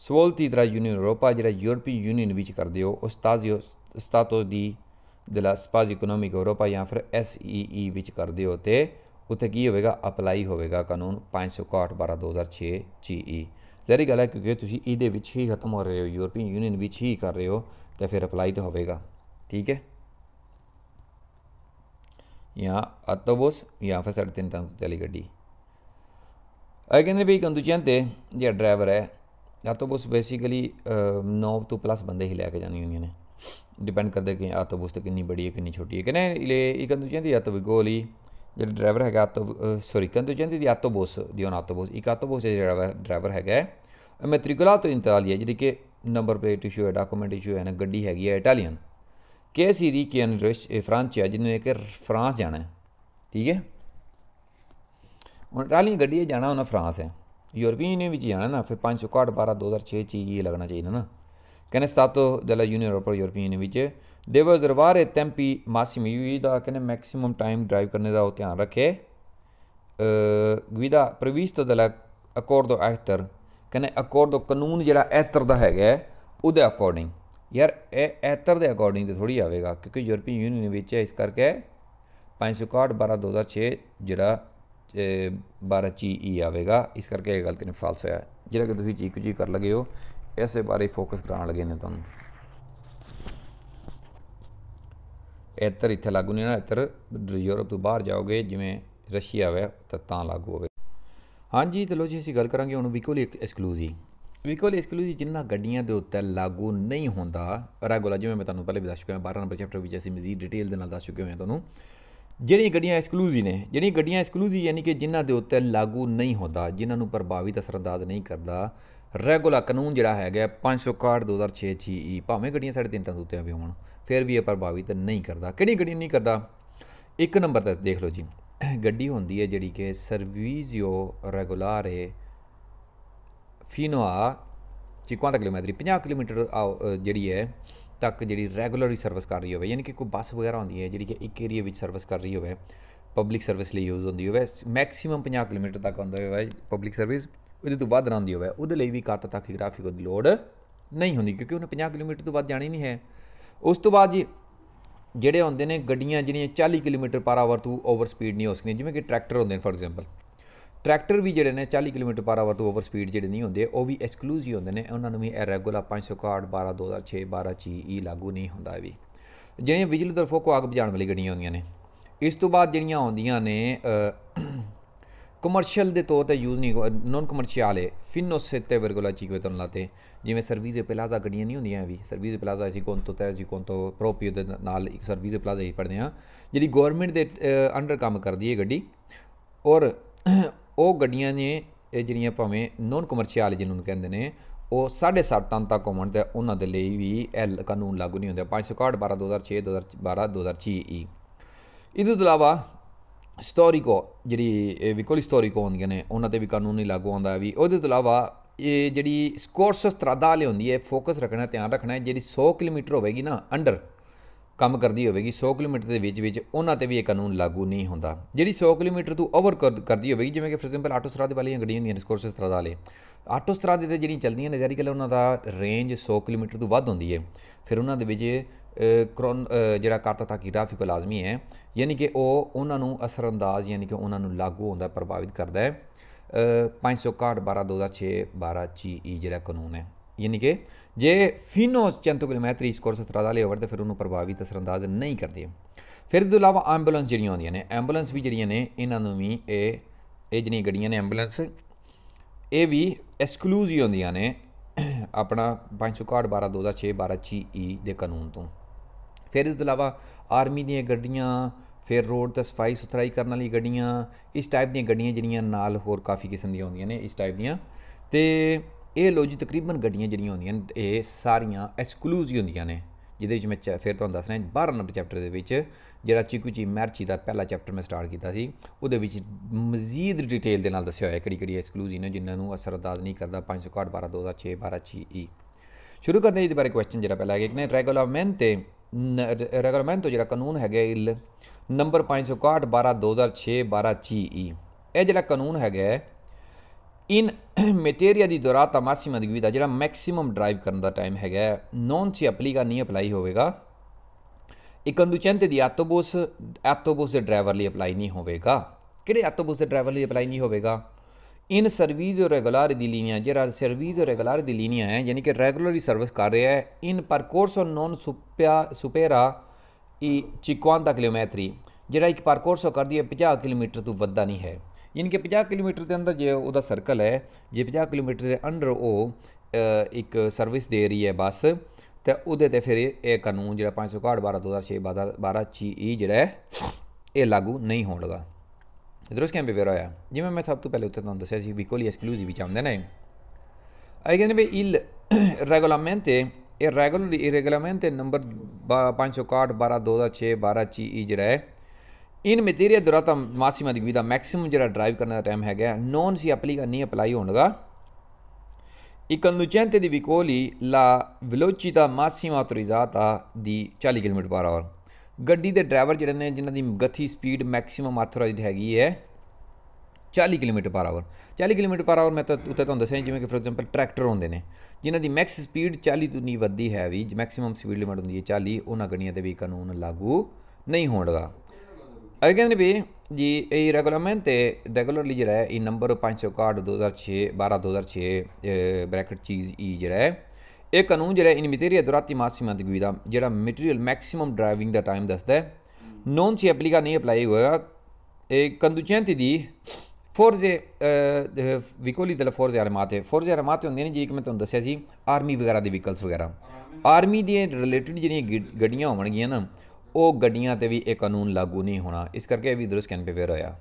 ਸਵੋਲ ਤੀਤਰਾ ਯੂਨੀਅਨ ਯੂਰੋਪਾ ਜਿਹੜਾ ਯੂਰਪੀ ਯੂਨੀਅਨ ਵਿੱਚ ਕਰਦੇ ਹੋ ਉਸਤਾਜ਼ੀਓ ਸਤਾਤੋ ਦੀ ਦਿਲਾ ਸਪਾਜ ਇਕਨੋਮਿਕ ਯੂਰੋਪਾ ਜਾਂ ਫਿਰ SEE e ਵਿੱਚ ਕਰਦੇ ਹੋ ਤੇ ਉੱਥੇ ਕੀ ਹੋਵੇਗਾ ਅਪਲਾਈ ਹੋਵੇਗਾ ਕਾਨੂੰਨ 561 12 2006 ਈ ਜ਼ਰੀ ਗੱਲ ਹੈ ਕਿਉਂਕਿ ਤੁਸੀਂ ਇਹਦੇ ਵਿੱਚ ਹੀ ਖਤਮ ਹੋ ਰਹੇ ਹੋ ਯੂਰਪੀਅਨ ਯੂਨੀਅਨ ਵਿੱਚ ਹੀ ਕਰ ਰਹੇ ਹੋ ਤਾਂ ਫਿਰ ਅਪਲਾਈ ਤਾਂ ਹੋਵੇਗਾ ਠੀਕ ਹੈ ਆਟੋਬਸ ਜਾਂ ਫਿਰ फिर ਤਿੰਨ तीन ਚਲੀ ਗੱਡੀ गड्डी ਕਹਿੰਦੇ ਵੀ ਕੰਦੂ ਚੰਦੇ ਜਿਹੜਾ ਡਰਾਈਵਰ ਹੈ ਆਟੋਬਸ ਬੇਸਿਕਲੀ 9 ਤੋਂ ਪਲੱਸ ਬੰਦੇ ਹੀ ਲੈ ਕੇ ਜਾਣੀ ਹੁੰਦੀਆਂ ਨੇ ਡਿਪੈਂਡ ਕਰਦਾ ਕਿ ਆਟੋਬਸ ਤੇ ਕਿੰਨੀ ਬੜੀ ਹੈ ਕਿੰਨੀ ਛੋਟੀ ਹੈ ਇਲੇ ਇਹ ਕੰਦੁਚੰਦ ਦੀ ਆਟੋਬਸ ਗੋਲੀ ਜਿਹੜਾ ਡਰਾਈਵਰ ਹੈਗਾ ਆਟੋ ਸੌਰੀ ਚੰਦੀ ਦੀ ਆਟੋਬਸ ਦੀ ਉਹਨਾਂ ਆਟੋਬਸ ਇੱਕ ਆਟੋਬਸ ਜਿਹੜਾ ਡਰਾਈਵਰ ਹੈਗਾ ਮੈਟ੍ਰਿਕੁਲਾ ਤੋਂ ਇੰਤਾਲੀਆ ਜਿਹੜੀ ਕਿ ਨੰਬਰ ਪਲੇਟ ਇਸ਼ੂ ਹੈ ਡਾਕੂਮੈਂਟ ਇਸ਼ੂ ਹੈ ਨਾ ਗੱਡੀ ਹੈਗੀ ਹੈ ਇਟਾਲੀਅਨ के सीरी के अनुरेश फ्रांसिया जिन्हें कि फ्रांस जाना है ठीक है हूँ टाली गड्डियै जाना उन्हें फ्रांस है यूरोपीय यूनियन बिच जाना ना फिर पंज सौ घट्ट बारह दो हज़ार छे ये लगना चाहिए ना कन्नै सात जेल्लै यूनियन पर यूरोपीय यूनियन बिच देव जरवारे तैंपी मासिमी दा कन्नै मैक्सिमम टाइम ड्राइव करने का ओह् ध्यान रक्खे विधा तो दल अकोर दो ऐहतर कन्नै अकॉर्ड दो कानून जेह्ड़ा ऐहतर दा हैगा ऐ अकॉर्डिंग ਯਾਰ ਇਹ ਐਤਰ ਦੇ ਅਕੋਰਡਿੰਗ ਤੇ ਥੋੜੀ ਆਵੇਗਾ ਕਿਉਂਕਿ ਯੂਰਪੀਅਨ ਯੂਨੀਅਨ ਵਿੱਚ ਹੈ ਇਸ ਕਰਕੇ 561 12 2006 ਜਿਹੜਾ 12 ਚੀਈ ਆਵੇਗਾ ਇਸ ਕਰਕੇ ਇਹ ਗਲਤੀ ਨੇ ਫਾਲਸ ਹੋਇਆ ਜਿਹੜਾ ਕਿ ਤੁਸੀਂ ਚੀਕੂ ਜੀ ਕਰ ਲਗੇ ਹੋ ਇਸੇ ਬਾਰੇ ਫੋਕਸ ਕਰਾਉਣ ਲੱਗੇ ਨੇ ਤੁਹਾਨੂੰ ਐਤਰ ਇੱਥੇ ਲਾਗੂ ਨਹੀਂ ਨਾ ਐਤਰ ਯੂਰਪ ਤੋਂ ਬਾਹਰ ਜਾਓਗੇ ਜਿਵੇਂ ਰਸ਼ੀਆ ਹੋਵੇ ਤਾਂ ਤਾਂ ਲਾਗੂ ਹੋਵੇ ਹਾਂਜੀ ਤੇ ਲੋ ਜੀ ਅਸੀਂ ਗੱਲ ਕਰਾਂਗੇ ਹੁਣ ਬਿਲਕੁਲ ਇੱਕ ਐਕਸਕਲੂਸਿਵ ਵਿਕੋਲ ਐਕਸਕਲੂਸਿਵ ਜਿੰਨਾ ਗੱਡੀਆਂ ਦੇ ਉੱਤੇ ਲਾਗੂ ਨਹੀਂ ਹੁੰਦਾ ਰੈਗੂਲਰ ਜਿਵੇਂ ਮੈਂ ਤੁਹਾਨੂੰ ਪਹਿਲੇ ਵੀ ਦੱਸ ਚੁੱਕਿਆ ਹਾਂ 12 ਨੰਬਰ ਚੈਪਟਰ ਵਿੱਚ ਅਸੀਂ ਮਜ਼ੀਦ ਡਿਟੇਲ ਦੇ ਨਾਲ ਦੱਸ ਚੁੱਕੇ ਹਾਂ ਤੁਹਾਨੂੰ ਜਿਹੜੀਆਂ ਗੱਡੀਆਂ ਐਕਸਕਲੂਸਿਵ ਨੇ ਜਿਹੜੀਆਂ ਗੱਡੀਆਂ ਐਕਸਕਲੂਸਿਵ ਯਾਨੀ ਕਿ ਜਿਨ੍ਹਾਂ ਦੇ ਉੱਤੇ ਲਾਗੂ ਨਹੀਂ ਹੁੰਦਾ ਜਿਨ੍ਹਾਂ ਨੂੰ ਪ੍ਰਭਾਵਿਤ ਅਸਰਅੰਦਾਜ਼ ਨਹੀਂ ਕਰਦਾ ਰੈਗੂਲਰ ਕਾਨੂੰਨ ਜਿਹੜਾ ਹੈਗਾ 561 2006 ਜੀਈ ਭਾਵੇਂ ਗੱਡੀਆਂ 3.5 ਟਨ ਉੱਤੇ ਵੀ ਹੋਣ ਫਿਰ ਵੀ ਇਹ ਪ੍ਰਭਾਵਿਤ ਨਹੀਂ ਕਰਦਾ ਕਿਹੜੀ ਗੱਡੀ ਨਹੀਂ ਕਰਦਾ ਇੱਕ ਨੰਬਰ ਤੇ ਦੇਖ ਲਓ ਜੀ ਗੱਡੀ ਹੁੰਦੀ ਹੈ ਜਿਹੜੀ ਕਿ ਸਰਵਿਸਿਓ ਰੈਗੂਲਰ ਹੈ fino a 50 ਕਿਲੋਮੀਟਰ 50 ਕਿਲੋਮੀਟਰ ਜਿਹੜੀ ਹੈ ਤੱਕ ਜਿਹੜੀ ਰੈਗੂਲਰਲੀ ਸਰਵਿਸ ਕਰ ਰਹੀ ਹੋਵੇ ਯਾਨੀ ਕਿ ਕੋਈ ਬੱਸ ਵਗੈਰਾ ਹੁੰਦੀ ਹੈ ਜਿਹੜੀ ਕਿ ਇੱਕ ਏਰੀਆ ਵਿੱਚ ਸਰਵਿਸ ਕਰ ਰਹੀ ਹੋਵੇ ਪਬਲਿਕ ਸਰਵਿਸ ਲਈ ਯੂਜ਼ ਹੁੰਦੀ ਹੋਵੇ ਮੈਕਸਿਮਮ 50 ਕਿਲੋਮੀਟਰ ਤੱਕ ਹੁੰਦਾ ਹੋਵੇ ਪਬਲਿਕ ਸਰਵਿਸ ਉਹਦੇ ਤੋਂ ਵੱਧ ਰਹਿੰਦੀ ਹੋਵੇ ਉਹਦੇ ਲਈ ਵੀ ਕਾਤਾ ਗ੍ਰਾਫਿਕ ਦੀ ਲੋਡ ਨਹੀਂ ਹੁੰਦੀ ਕਿਉਂਕਿ ਉਹਨੇ 50 ਕਿਲੋਮੀਟਰ ਤੋਂ ਵੱਧ ਜਾਣੀ ਨਹੀਂ ਹੈ ਉਸ ਤੋਂ ਬਾਅਦ ਜੀ ਜਿਹੜੇ ਹੁੰਦੇ ਨੇ ਗੱਡੀਆਂ ਜਿਹੜੀਆਂ 40 ਕਿਲੋਮੀਟਰ ਪਰ ਆਵਰ ਤੋਂ ਓਵਰ ਸਪੀਡ ਨਹੀਂ ਹੋ ਸਕਦੀਆਂ ਜਿਵੇਂ ਕਿ ਟਰੈਕਟਰ ਹੁੰਦੇ ਨੇ ਫਾਰ ਐਗਜ਼ਾਮਪਲ ਟਰੈਕਟਰ ਵੀ ਜਿਹੜੇ ਨੇ 40 ਕਿਲੋਮੀਟਰ ਪਰ ਆਵਰ ਤੋਂ ਓਵਰ ਸਪੀਡ ਜਿਹੜੇ ਨਹੀਂ ਹੁੰਦੇ ਉਹ ਵੀ ਐਕਸਕਲੂਸਿਵ ਹੁੰਦੇ ਨੇ ਉਹਨਾਂ ਨੂੰ ਵੀ ਇਹ ਰੈਗੂਲਾ 561 12 2006 12 ਚੀ ਲਾਗੂ ਨਹੀਂ ਹੁੰਦਾ ਵੀ ਜਿਹੜੀਆਂ ਵਿਜਲੀ ਤਰਫੋਂ ਕੋ ਆਗ ਬੁਝਾਉਣ ਵਾਲੀ ਗੱਡੀਆਂ ਹੁੰਦੀਆਂ ਨੇ ਇਸ ਤੋਂ ਬਾਅਦ ਜਿਹੜੀਆਂ ਆਉਂਦੀਆਂ ਨੇ ਕਮਰਸ਼ੀਅਲ ਦੇ ਤੌਰ ਤੇ ਯੂਜ਼ ਨਹੀਂ ਨਾਨ ਕਮਰਸ਼ੀਅਲ ਹੈ ਫਿਨੋਸ ਤੇ ਵਰਗੋਲਾ ਚੀਕ ਤੋਂ ਲਾਤੇ ਜਿਵੇਂ ਸਰਵਿਸ ਦੇ ਪਲਾਜ਼ਾ ਗੱਡੀਆਂ ਨਹੀਂ ਹੁੰਦੀਆਂ ਵੀ ਸਰਵਿਸ ਦੇ ਪਲਾਜ਼ਾ ਅਸੀਂ ਕੋਨ ਤੋਂ ਤੇਰਾ ਜੀ ਕੋਨ ਤੋਂ ਪ੍ਰੋਪੀ ਦੇ ਨਾਲ ਇੱਕ ਸਰਵਿਸ ਦੇ ਪਲਾਜ਼ਾ ਹੀ ਪੜਦੇ ਆ ਜਿਹੜੀ ਗਵਰਨਮੈਂਟ ਦੇ ਅੰਡਰ ਕੰਮ ਕਰਦੀ ਹੈ ਗੱਡੀ ਔਰ ਉਹ ਗੱਡੀਆਂ ਨੇ ਇਹ ਜਿਹੜੀਆਂ ਭਾਵੇਂ ਨੋਨ ਕਮਰਸ਼ੀਅਲ ਜਿਹਨੂੰ ਨੂੰ ਕਹਿੰਦੇ ਨੇ ਉਹ 7.5 ਟਨ ਤੱਕ ਹੋਣ ਤੇ ਉਹਨਾਂ ਦੇ ਲਈ ਵੀ ਇਹ ਕਾਨੂੰਨ ਲਾਗੂ ਨਹੀਂ ਹੁੰਦਾ 561 12 2006 2012 2006 ਇਹਦੇ ਤੋਂ ਇਲਾਵਾ ਸਟੋਰੀਕੋ ਜਿਹੜੀ ਵਿਕੋਲੀ ਸਟੋਰੀਕੋ ਹੁੰਦੀਆਂ ਨੇ ਉਹਨਾਂ ਤੇ ਵੀ ਕਾਨੂੰਨ ਨਹੀਂ ਲਾਗੂ ਹੁੰਦਾ ਵੀ ਉਹਦੇ ਤੋਂ ਇਲਾਵਾ ਇਹ ਜਿਹੜੀ ਸਕੋਰਸ ਸਤਰਾਦਾ ਵਾਲੀ ਹੁੰਦੀ ਹੈ ਫੋਕਸ ਰੱਖਣਾ ਧਿਆਨ ਰੱਖਣਾ ਹੈ ਜਿਹੜੀ 100 ਕਿਲੋਮੀਟਰ ਹੋਵੇਗੀ ਨਾ ਅੰਡਰ ਕੰਮ ਕਰਦੀ ਹੋਵੇਗੀ 100 ਕਿਲੋਮੀਟਰ ਦੇ ਵਿੱਚ ਵਿੱਚ ਉਹਨਾਂ ਤੇ ਵੀ ਇਹ ਕਾਨੂੰਨ ਲਾਗੂ ਨਹੀਂ ਹੁੰਦਾ ਜਿਹੜੀ 100 ਕਿਲੋਮੀਟਰ ਤੋਂ ਓਵਰ ਕਰਦੀ ਹੋਵੇਗੀ ਜਿਵੇਂ ਕਿ ਫੋਰ ਐਗਜ਼ਾਮਪਲ ਆਟੋ ਸਰਾਦੇ ਵਾਲੀਆਂ ਗੱਡੀਆਂ ਹੁੰਦੀਆਂ ਨੇ ਸਕੋਰਸ ਸਟਰਾਦ ਵਾਲੇ ਆਟੋ ਸਰਾਦੇ ਦੇ ਜਿਹੜੀਆਂ ਚੱਲਦੀਆਂ ਨੇ ਜਾਰੀ ਕਿ ਉਹਨਾਂ ਦਾ ਰੇਂਜ 100 ਕਿਲੋਮੀਟਰ ਤੋਂ ਵੱਧ ਹੁੰਦੀ ਹੈ ਫਿਰ ਉਹਨਾਂ ਦੇ ਵਿੱਚ ਕਰੋਨ ਜਿਹੜਾ ਕਰਤਾ ਤਾਂ ਕਿ ਕੋ ਲਾਜ਼ਮੀ ਹੈ ਯਾਨੀ ਕਿ ਉਹ ਉਹਨਾਂ ਨੂੰ ਅਸਰ ਅੰਦਾਜ਼ ਯਾਨੀ ਕਿ ਉਹਨਾਂ ਨੂੰ ਲਾਗੂ ਹੁੰਦਾ ਪ੍ਰਭਾਵਿਤ ਕਰਦਾ ਹੈ 561 12 2006 12 ਜੀ ਜਿਹੜਾ ਕਾਨੂੰਨ ਹੈ ਯਾਨੀ ਕਿ ਜੇ ਫਿਨੋ ਚੰਤੋ ਕੋਲ ਮੈਤਰੀ ਸਕੋਰ 17 ਦਾ ਲੇਵਰ ਤੇ ਫਿਰ ਉਹਨੂੰ ਪ੍ਰਭਾਵੀ ਅਸਰੰਦਾਜ਼ ਨਹੀਂ ਕਰਦੀ ਫਿਰ ਤੋਂ ਇਲਾਵਾ ਐਂਬੂਲੈਂਸ ਜਿਹੜੀਆਂ ਆਉਂਦੀਆਂ ਨੇ ਐਂਬੂਲੈਂਸ ਵੀ ਜਿਹੜੀਆਂ ਨੇ ਇਹਨਾਂ ਨੂੰ ਵੀ ਇਹ ਇਹ ਜਿਹੜੀਆਂ ਗੱਡੀਆਂ ਨੇ ਐਂਬੂਲੈਂਸ ਇਹ ਵੀ ਐਕਸਕਲੂਸਿਵ ਹੁੰਦੀਆਂ ਨੇ ਆਪਣਾ 561 12 2006 12 ਦੇ ਕਾਨੂੰਨ ਤੋਂ ਫਿਰ ਇਸ ਤੋਂ ਇਲਾਵਾ ਆਰਮੀ ਦੀਆਂ ਗੱਡੀਆਂ ਫਿਰ ਰੋਡ ਤੇ ਸਫਾਈ ਸੁਥਰਾਈ ਕਰਨ ਵਾਲੀ ਗੱਡੀਆਂ ਇਸ ਟਾਈਪ ਦੀਆਂ ਗੱਡੀਆਂ ਜਿਹੜੀਆਂ ਨਾਲ ਹੋਰ ਕਾਫੀ ਕਿਸਮ ਦੀਆਂ ਹੁੰਦੀਆਂ ਨੇ ਇਸ ਟਾਈਪ ਦੀਆਂ ਤੇ ਇਹ ਲੋ ਜੀ ਤਕਰੀਬਨ ਗੱਡੀਆਂ ਜਿਹੜੀਆਂ ਹੁੰਦੀਆਂ ਨੇ ਇਹ ਸਾਰੀਆਂ ਐਕਸਕਲੂਸਿਵ ਹੁੰਦੀਆਂ ਨੇ ਜਿਹਦੇ ਵਿੱਚ ਮੈਂ ਫਿਰ ਤੁਹਾਨੂੰ ਦੱਸ ਰਿਹਾ 12 ਨੰਬਰ ਚੈਪਟਰ ਦੇ ਵਿੱਚ ਜਿਹੜਾ ਚੀਕੂਚੀ ਮਰਚੀ ਦਾ ਪਹਿਲਾ ਚੈਪਟਰ ਮੈਂ ਸਟਾਰਟ ਕੀਤਾ ਸੀ ਉਹਦੇ ਵਿੱਚ ਮਜ਼ੀਦ ਡਿਟੇਲ ਦੇ ਨਾਲ ਦੱਸਿਆ ਹੋਇਆ ਕਿਹੜੀ ਕਿਹੜੀ ਐਕਸਕਲੂਸਿਵ ਨੇ ਜਿਨ੍ਹਾਂ ਨੂੰ ਅਸਰਅੰਦਾਜ਼ ਨਹੀਂ ਕਰਦਾ 561 12 2006 12 6E ਸ਼ੁਰੂ ਕਰਦੇ ਹਾਂ ਇਹਦੇ ਬਾਰੇ ਕੁਐਸਚਨ ਜਿਹੜਾ ਪਹਿਲਾ ਹੈ ਕਿ ਨੇ ਰੈਗੂਲਰਮੈਂਟ ਤੇ ਰੈਗੂਲਾਮੈਂਟ ਜਿਹੜਾ ਕਾਨੂੰਨ ਹੈਗਾ ਇਲ ਨੰਬਰ 561 12 2006 12 6E ਇਹ ਜਿਹੜਾ ਕਾਨੂੰਨ ਹੈਗਾ ਇਨ ਮਟੀਰੀਆ ਦੀ ਦੁਰਾਤਾ ਮਾਸੀਮਾ ਦੀ ਵਿਦਾ ਜਿਹੜਾ ਮੈਕਸਿਮਮ ਡਰਾਈਵ ਕਰਨ ਦਾ ਟਾਈਮ ਹੈਗਾ ਨੌਨ ਸੀ ਅਪਲੀਕਾ ਨਹੀਂ ਅਪਲਾਈ ਹੋਵੇਗਾ ਇਕੰਦੁਚੈਂਤੇ ਦੀ ਆਟੋਬੂਸ ਆਟੋਬੂਸ ਦੇ ਡਰਾਈਵਰ ਲਈ ਅਪਲਾਈ ਨਹੀਂ ਹੋਵੇਗਾ ਕਿਹੜੇ ਆਟੋਬੂਸ ਦੇ ਡਰਾਈਵਰ ਲਈ ਅਪਲਾਈ ਨਹੀਂ ਹੋਵੇਗਾ ਇਨ ਸਰਵਿਸ ਔਰ ਰੈਗੂਲਰ ਦੀ ਲੀਨੀਆਂ ਜਿਹੜਾ ਸਰਵਿਸ ਔਰ ਰੈਗੂਲਰ ਦੀ ਲੀਨੀਆਂ ਹੈ ਯਾਨੀ ਕਿ ਰੈਗੂਲਰਲੀ ਸਰਵਿਸ ਕਰ ਰਿਹਾ ਹੈ ਇਨ ਪਰ ਕੋਰਸ ਔਰ ਨੌਨ ਸੁਪਿਆ ਸੁਪੇਰਾ ਇ ਚਿਕਵਾਂ ਦਾ ਕਿਲੋਮੀਟਰੀ ਜਿਹੜਾ ਇੱਕ ਪਰ ਕੋਰਸ ਕਰਦੀ ਹੈ 50 ਕਿਲੋਮੀਟਰ ਤੋਂ ਵੱਧਾ ਨਹੀਂ ਹੈ ਕਿ 50 ਕਿਲੋਮੀਟਰ ਦੇ ਅੰਦਰ ਜੇ ਉਹਦਾ ਸਰਕਲ ਹੈ ਜੇ 50 ਕਿਲੋਮੀਟਰ ਦੇ ਅੰਡਰ ਉਹ ਇੱਕ ਸਰਵਿਸ ਦੇ ਰਹੀ ਹੈ ਬੱਸ ਤੇ ਉਹਦੇ ਤੇ ਫਿਰ ਇਹ ਕਾਨੂੰਨ ਜਿਹੜਾ 561 12 2006 12 CE ਜਿਹੜਾ ਇਹ ਲਾਗੂ ਨਹੀਂ ਹੋਣਗਾ ਉਸ ਕਿਵੇਂ ਬੇਵਰ ਆਇਆ ਜਿਵੇਂ ਮੈਂ ਸਭ ਤੋਂ ਪਹਿਲੇ ਉੱਤੇ ਤੁਹਾਨੂੰ ਦੱਸਿਆ ਸੀ ਬਿਲਕੁਲ ਹੀ ਐਕਸਕਲੂਸਿਵ ਵਿੱਚ ਚਾਹੁੰਦੇ ਨੇ ਆਈ ਕਹਿੰਦੇ ਵੀ ਇਲ ਰੈਗੂਲਾਮੈਂਟ ਇਹ ਰੈਗੂਲਰ ਰੈਗੂਲਾਮੈਂਟ ਨੰਬਰ 561 12 2006 12 CE ਜਿਹੜਾ ਹੈ ਇਨ ਮਟੀਰੀਅਲ ਦੁਰਾ ਤਾਂ ਮਾਸੀਮਾ ਦੀ ਵਿਦਾ ਮੈਕਸਿਮਮ ਜਿਹੜਾ ਡਰਾਈਵ ਕਰਨ ਦਾ ਟਾਈਮ ਹੈਗਾ ਨੋਨ ਸੀ ਅਪਲੀ ਨਹੀਂ ਅਪਲਾਈ ਹੋਣਗਾ ਇਕਨੁਚੈਂਤੇ ਦੀ ਵਿਕੋਲੀ ਲਾ ਵਿਲੋਚੀ ਦਾ ਮਾਸੀਮਾ ਤਰੀਜ਼ਾਤਾ ਦੀ 40 ਕਿਲੋਮੀਟਰ ਪਰ ਆਵਰ ਗੱਡੀ ਦੇ ਡਰਾਈਵਰ ਜਿਹੜੇ ਨੇ ਜਿਨ੍ਹਾਂ ਦੀ ਗਤੀ ਸਪੀਡ ਮੈਕਸਿਮਮ ਆਥੋਰਾਈਜ਼ਡ ਹੈਗੀ ਹੈ 40 kilometre per hour 40 kilometre per hour ਮੈਂ ਤਾਂ ਉੱਤੇ ਤੁਹਾਨੂੰ ਦੱਸਿਆ ਜਿਵੇਂ ਕਿ ਫੋਰ ਐਗਜ਼ਾਮਪਲ ਟਰੈਕਟਰ ਹੁੰਦੇ ਨੇ ਜਿਨ੍ਹਾਂ ਦੀ ਮੈਕਸ ਸਪੀਡ 40 ਤੋਂ ਨਹੀਂ ਵੱਧਦੀ ਹੈ ਵੀ ਮੈਕਸਿਮਮ ਸਪੀਡ ਲਿਮਟ ਹੁੰਦੀ ਹੈ 40 ਉਹਨਾਂ ਗੱਡੀਆਂ ਤੇ ਵੀ ਕਾਨੂੰਨ ਲਾਗੂ ਨਹੀਂ ਹੋਣਗਾ ਅਗੇ ਨੇ ਵੀ ਜੀ ਇਹ ਰੈਗੂਲਰਮੈਂਟ ਤੇ ਰੈਗੂਲਰਲੀ ਜਿਹੜਾ ਹੈ ਇਹ ਨੰਬਰ 561 2006 12 2006 ਬ੍ਰੈਕਟ ਚੀਜ਼ ਈ ਜਿਹੜਾ ਹੈ ਇਹ ਕਾਨੂੰਨ ਜਿਹੜਾ ਇਨ ਮਿਟੀਰੀਆ ਦੁਰਾਤੀ ਮਾਸੀਮਾ ਦੀ ਗਵੀਦਾ ਜਿਹੜਾ ਮਟੀਰੀਅਲ ਮੈਕਸਿਮਮ ਡਰਾਈਵਿੰਗ ਦਾ ਟਾਈਮ ਦੱਸਦਾ ਹੈ ਨੋਨ ਸੀ ਐਪਲੀਕਾ ਨਹੀਂ ਅਪਲਾਈ ਹੋਏਗਾ ਇਹ ਕੰਦੂਚੈਂਟ ਦੀ ਫੋਰਜ਼ੇ ਵਿਕੋਲੀ ਦੇ ਫੋਰਜ਼ੇ ਆਰਮਾਤੇ ਫੋਰਜ਼ੇ ਮਾਤੇ ਹੁੰਦੇ ਨੇ ਜੀ ਇੱਕ ਮੈਂ ਤੁਹਾਨੂੰ ਦੱਸਿਆ ਸੀ ਆਰਮੀ ਵਗੈਰਾ ਦੇ ਵਹੀਕਲਸ ਵਗੈਰਾ ਆਰਮੀ ਦੇ ਰਿਲੇਟਡ ਜਿਹੜੀਆਂ ਗੱਡੀਆਂ ਹੋਣਗੀਆਂ ਨਾ ਉਹ ਗੱਡੀਆਂ ਤੇ ਵੀ ਇਹ ਕਾਨੂੰਨ ਲਾਗੂ ਨਹੀਂ ਹੋਣਾ ਇਸ ਕਰਕੇ ਇਹ ਵੀ ਦਰਸ ਕੈਨ ਪੇ ਹੋਇਆ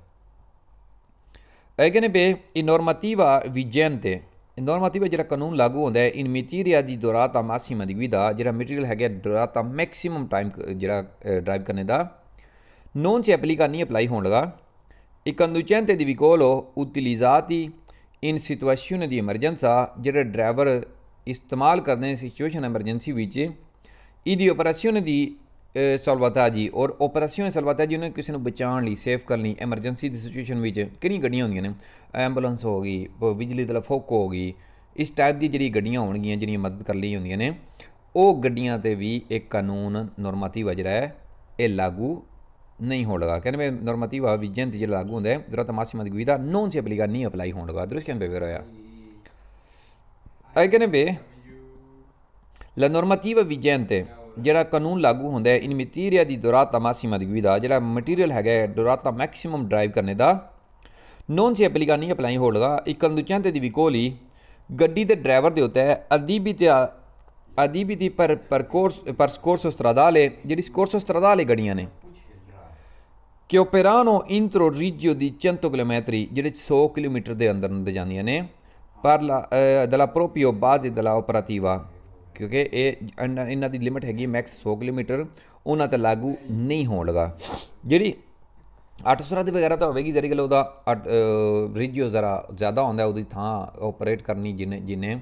ਐਗਨੇ ਪੇ ਇਨੋਰਮਤੀਵਾ ਵਿਜੈਂਤੇ ਇਨੋਰਮਾਟਿਵਾ ਜਿਹੜਾ ਕਾਨੂੰਨ ਲਾਗੂ ਹੁੰਦਾ ਹੈ ਇਨ ਮਿਟੀਰੀਆ ਦੀ ਦੁਰਾਤਾ ਮਾਸੀਮਾ ਦੀ ਵਿਦਾ ਜਿਹੜਾ ਮਟੀਰੀਅਲ ਹੈਗਾ ਦੁਰਾਤਾ ਮੈਕਸਿਮਮ ਟਾਈਮ ਜਿਹੜਾ ਡਰਾਈਵ ਕਰਨੇ ਦਾ ਨੋਨ ਚ ਐਪਲੀਕਾ ਨਹੀਂ ਅਪਲਾਈ ਹੋਣ ਲਗਾ ਤੇ ਦੀ ਵਿਕੋਲੋ ਉਤਿਲਿਜ਼ਾਤੀ ਇਨ ਸਿਚੁਏਸ਼ਨ ਦੀ ਐਮਰਜੈਂਸਾ ਜਿਹੜਾ ਡਰਾਈਵਰ ਇਸਤੇਮਾਲ ਕਰਦੇ ਸਿਚੁਏਸ਼ਨ ਐਮਰਜੈਂਸੀ ਵਿੱਚ ਇਹਦੀ ਆਪਰੇਸ਼ਨ ਦੀ ਸਾਲਵਾਤਾਜੀ ਔਰ ਆਪਰੇਸ਼ਨ ਸਾਲਵਾਤਾਜੀ ਨੂੰ ਕਿਸੇ ਨੂੰ ਬਚਾਉਣ ਲਈ ਸੇਵ ਕਰਨ ਲਈ ਐਮਰਜੈਂਸੀ ਦੀ ਸਿਚੁਏਸ਼ਨ ਵਿੱਚ ਕਿਹੜੀਆਂ ਗੱਡੀਆਂ ਹੁੰਦੀਆਂ ਨੇ ਐਂਬੂਲੈਂਸ ਹੋ ਗਈ ਬਿਜਲੀ ਦਾ ਫੋਕੋ ਹੋ ਗਈ ਇਸ ਟਾਈਪ ਦੀ ਜਿਹੜੀ ਗੱਡੀਆਂ ਹੋਣਗੀਆਂ ਜਿਹੜੀਆਂ ਮਦਦ ਕਰਨ ਲਈ ਹੁੰਦੀਆਂ ਨੇ ਉਹ ਗੱਡੀਆਂ ਤੇ ਵੀ ਇੱਕ ਕਾਨੂੰਨ ਨਰਮਤੀ ਵਜਰਾ ਜਿਹੜਾ ਹੈ ਇਹ ਲਾਗੂ ਨਹੀਂ ਹੋਣਗਾ ਕਹਿੰਦੇ ਮੈਂ ਨਰਮਤੀ ਵਾ ਵਿਜਨ ਤੇ ਲਾਗੂ ਹੁੰਦਾ ਹੈ ਜ਼ਰਾ ਤਮਾਸੀ ਮਦ ਗਵੀਦਾ ਨੋਨ ਸੇ ਅਪਲੀਕਾ ਨਹੀਂ ਅਪਲਾਈ ਹੋਣਗਾ ਦਰਸ ਕਿਵੇਂ ਬੇਵਰ ਹੋਇਆ ਆਈ ਕਹਿੰਦੇ ਬੇ ਲਾ ਨੋਰਮੇਟਿਵ ਵਿਜਨ ਤੇ ਜਿਹੜਾ ਕਾਨੂੰਨ ਲਾਗੂ ਹੁੰਦਾ ਹੈ ਇਨ ਮਟੀਰੀਆ ਦੀ ਦੁਰਾਤਾ ਮਾਸੀਮਾ ਦੀ ਵਿਦਾ ਜਿਹੜਾ ਮਟੀਰੀਅਲ ਹੈਗਾ ਦੁਰਾਤਾ ਮੈਕਸਿਮਮ ਡਰਾਈਵ ਕਰਨੇ ਦਾ ਨੋਨ ਸੀ ਐਪਲੀਕਾ ਨਹੀਂ ਅਪਲਾਈ ਹੋਲਗਾ ਇੱਕ ਦੁਚਾਂ ਤੇ ਦੀ ਵੀ ਕੋਲੀ ਗੱਡੀ ਦੇ ਡਰਾਈਵਰ ਦੇ ਉੱਤੇ ਅਦੀਬੀ ਤੇ ਅਦੀਬੀ ਦੀ ਪਰ ਪਰ ਕੋਰਸ ਪਰ ਕੋਰਸ ਸਟਰਾਦਾਲੇ ਜਿਹੜੀ ਕੋਰਸ ਸਟਰਾਦਾਲੇ ਗੱਡੀਆਂ ਨੇ ਕਿ ਓਪੇਰਾਨੋ ਇੰਟਰੋ ਰੀਜੀਓ ਦੀ 100 ਕਿਲੋਮੀਟਰੀ ਜਿਹੜੇ 100 ਕਿਲੋਮੀਟਰ ਦੇ ਅੰਦਰ ਨੂੰ ਜਾਂਦੀਆਂ ਨੇ ਪਰ ਦਲਾ ਪ੍ਰੋਪੀਓ ਬਾਜ਼ੀ ਦਲਾ ਆਪਰੇਟਿਵਾ ਕਿਉਂਕਿ ਇਹ ਇਹਨਾਂ ਦੀ ਲਿਮਟ ਹੈਗੀ ਮੈਕਸ 100 ਕਿਲੋਮੀਟਰ ਉਹਨਾਂ ਤੇ ਲਾਗੂ ਨਹੀਂ ਹੋਣ ਲਗਾ ਜਿਹੜੀ 800 ਦੇ ਵਗੈਰਾ ਤਾਂ ਹੋਵੇਗੀ ਜਿਹੜੀ ਗੱਲ ਉਹਦਾ ਰੇਜੀਓ ਜ਼ਰਾ ਜ਼ਿਆਦਾ ਹੁੰਦਾ ਉਹਦੀ ਥਾਂ ਆਪਰੇਟ ਕਰਨੀ ਜਿਨੇ ਜਿਨੇ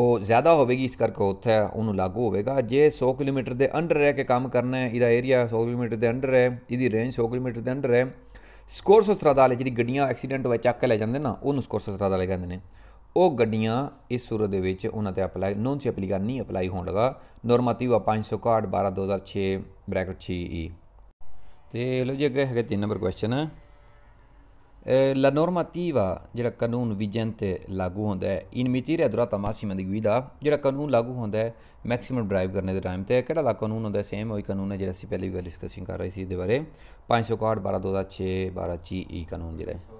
ਉਹ ਜ਼ਿਆਦਾ ਹੋਵੇਗੀ ਇਸ ਕਰਕੇ ਉੱਥੇ ਉਹਨੂੰ ਲਾਗੂ ਹੋਵੇਗਾ ਜੇ 100 ਕਿਲੋਮੀਟਰ ਦੇ ਅੰਡਰ ਰਹਿ ਕੇ ਕੰਮ ਕਰਨਾ ਹੈ ਇਹਦਾ ਏਰੀਆ 100 ਕਿਲੋਮੀਟਰ ਦੇ ਅੰਡਰ ਹੈ ਇਹਦੀ ਰੇਂਜ 100 ਕਿਲੋਮੀਟਰ ਦੇ ਅੰਡਰ ਹੈ ਸਕੋਰ 117 ਵਾਲੇ ਜਿਹੜੀ ਗੱਡੀਆਂ ਐਕਸੀਡੈਂਟ ਹੋਏ ਚੱਕ ਕੇ ਲੈ ਜਾਂਦੇ ਨਾ ਉਹਨੂੰ ਸਕੋਰ ਦਾ ਲੈ ਕਹਿੰਦੇ ਨੇ ਉਹ ਗੱਡੀਆਂ ਇਸ ਸੂਰਤ ਦੇ ਵਿੱਚ ਉਹਨਾਂ ਤੇ ਅਪਲਾਈ ਨੋਨ ਸੀ ਅਪਲੀਕਾ ਨਹੀਂ ਅਪਲਾਈ ਹੋਣ ਲਗਾ ਨੋਰਮੇਟਿਵ 561 12 2006 ਬ੍ਰੈਕਟ 6E ਤੇ ਲੋ ਜੀ ਅੱਗੇ ਹੈਗੇ 3 ਨੰਬਰ ਕੁਐਸਚਨ ਲਾ ਨੋਰਮੇਟਿਵਾ ਜਿਹੜਾ ਕਾਨੂੰਨ ਤੇ ਲਾਗੂ ਹੁੰਦਾ ਹੈ ਇਨ ਰੇ ਦੁਰਾ ਤਮਾਸੀ ਮੰਦਗੀ ਦਾ ਜਿਹੜਾ ਕਾਨੂੰਨ ਲਾਗੂ ਹੁੰਦਾ ਹੈ ਮੈਕਸਿਮਮ ਡਰਾਈਵ ਕਰਨੇ ਦੇ ਟਾਈਮ ਤੇ ਕਿਹੜਾ ਲਾ ਕਾਨੂੰਨ ਹੁੰਦਾ ਸੇਮ ਉਹੀ ਕਾਨੂੰਨ ਹੈ ਜਿਹੜਾ ਅਸੀਂ ਪਹਿਲੀ ਵਾਰ ਡਿਸਕਸਿੰਗ ਕਰ ਰਹੇ ਸੀ ਇਹਦੇ ਬਾਰੇ 561 12 2006 12 ਜੀ ਕਾਨੂੰਨ ਜਿਹੜਾ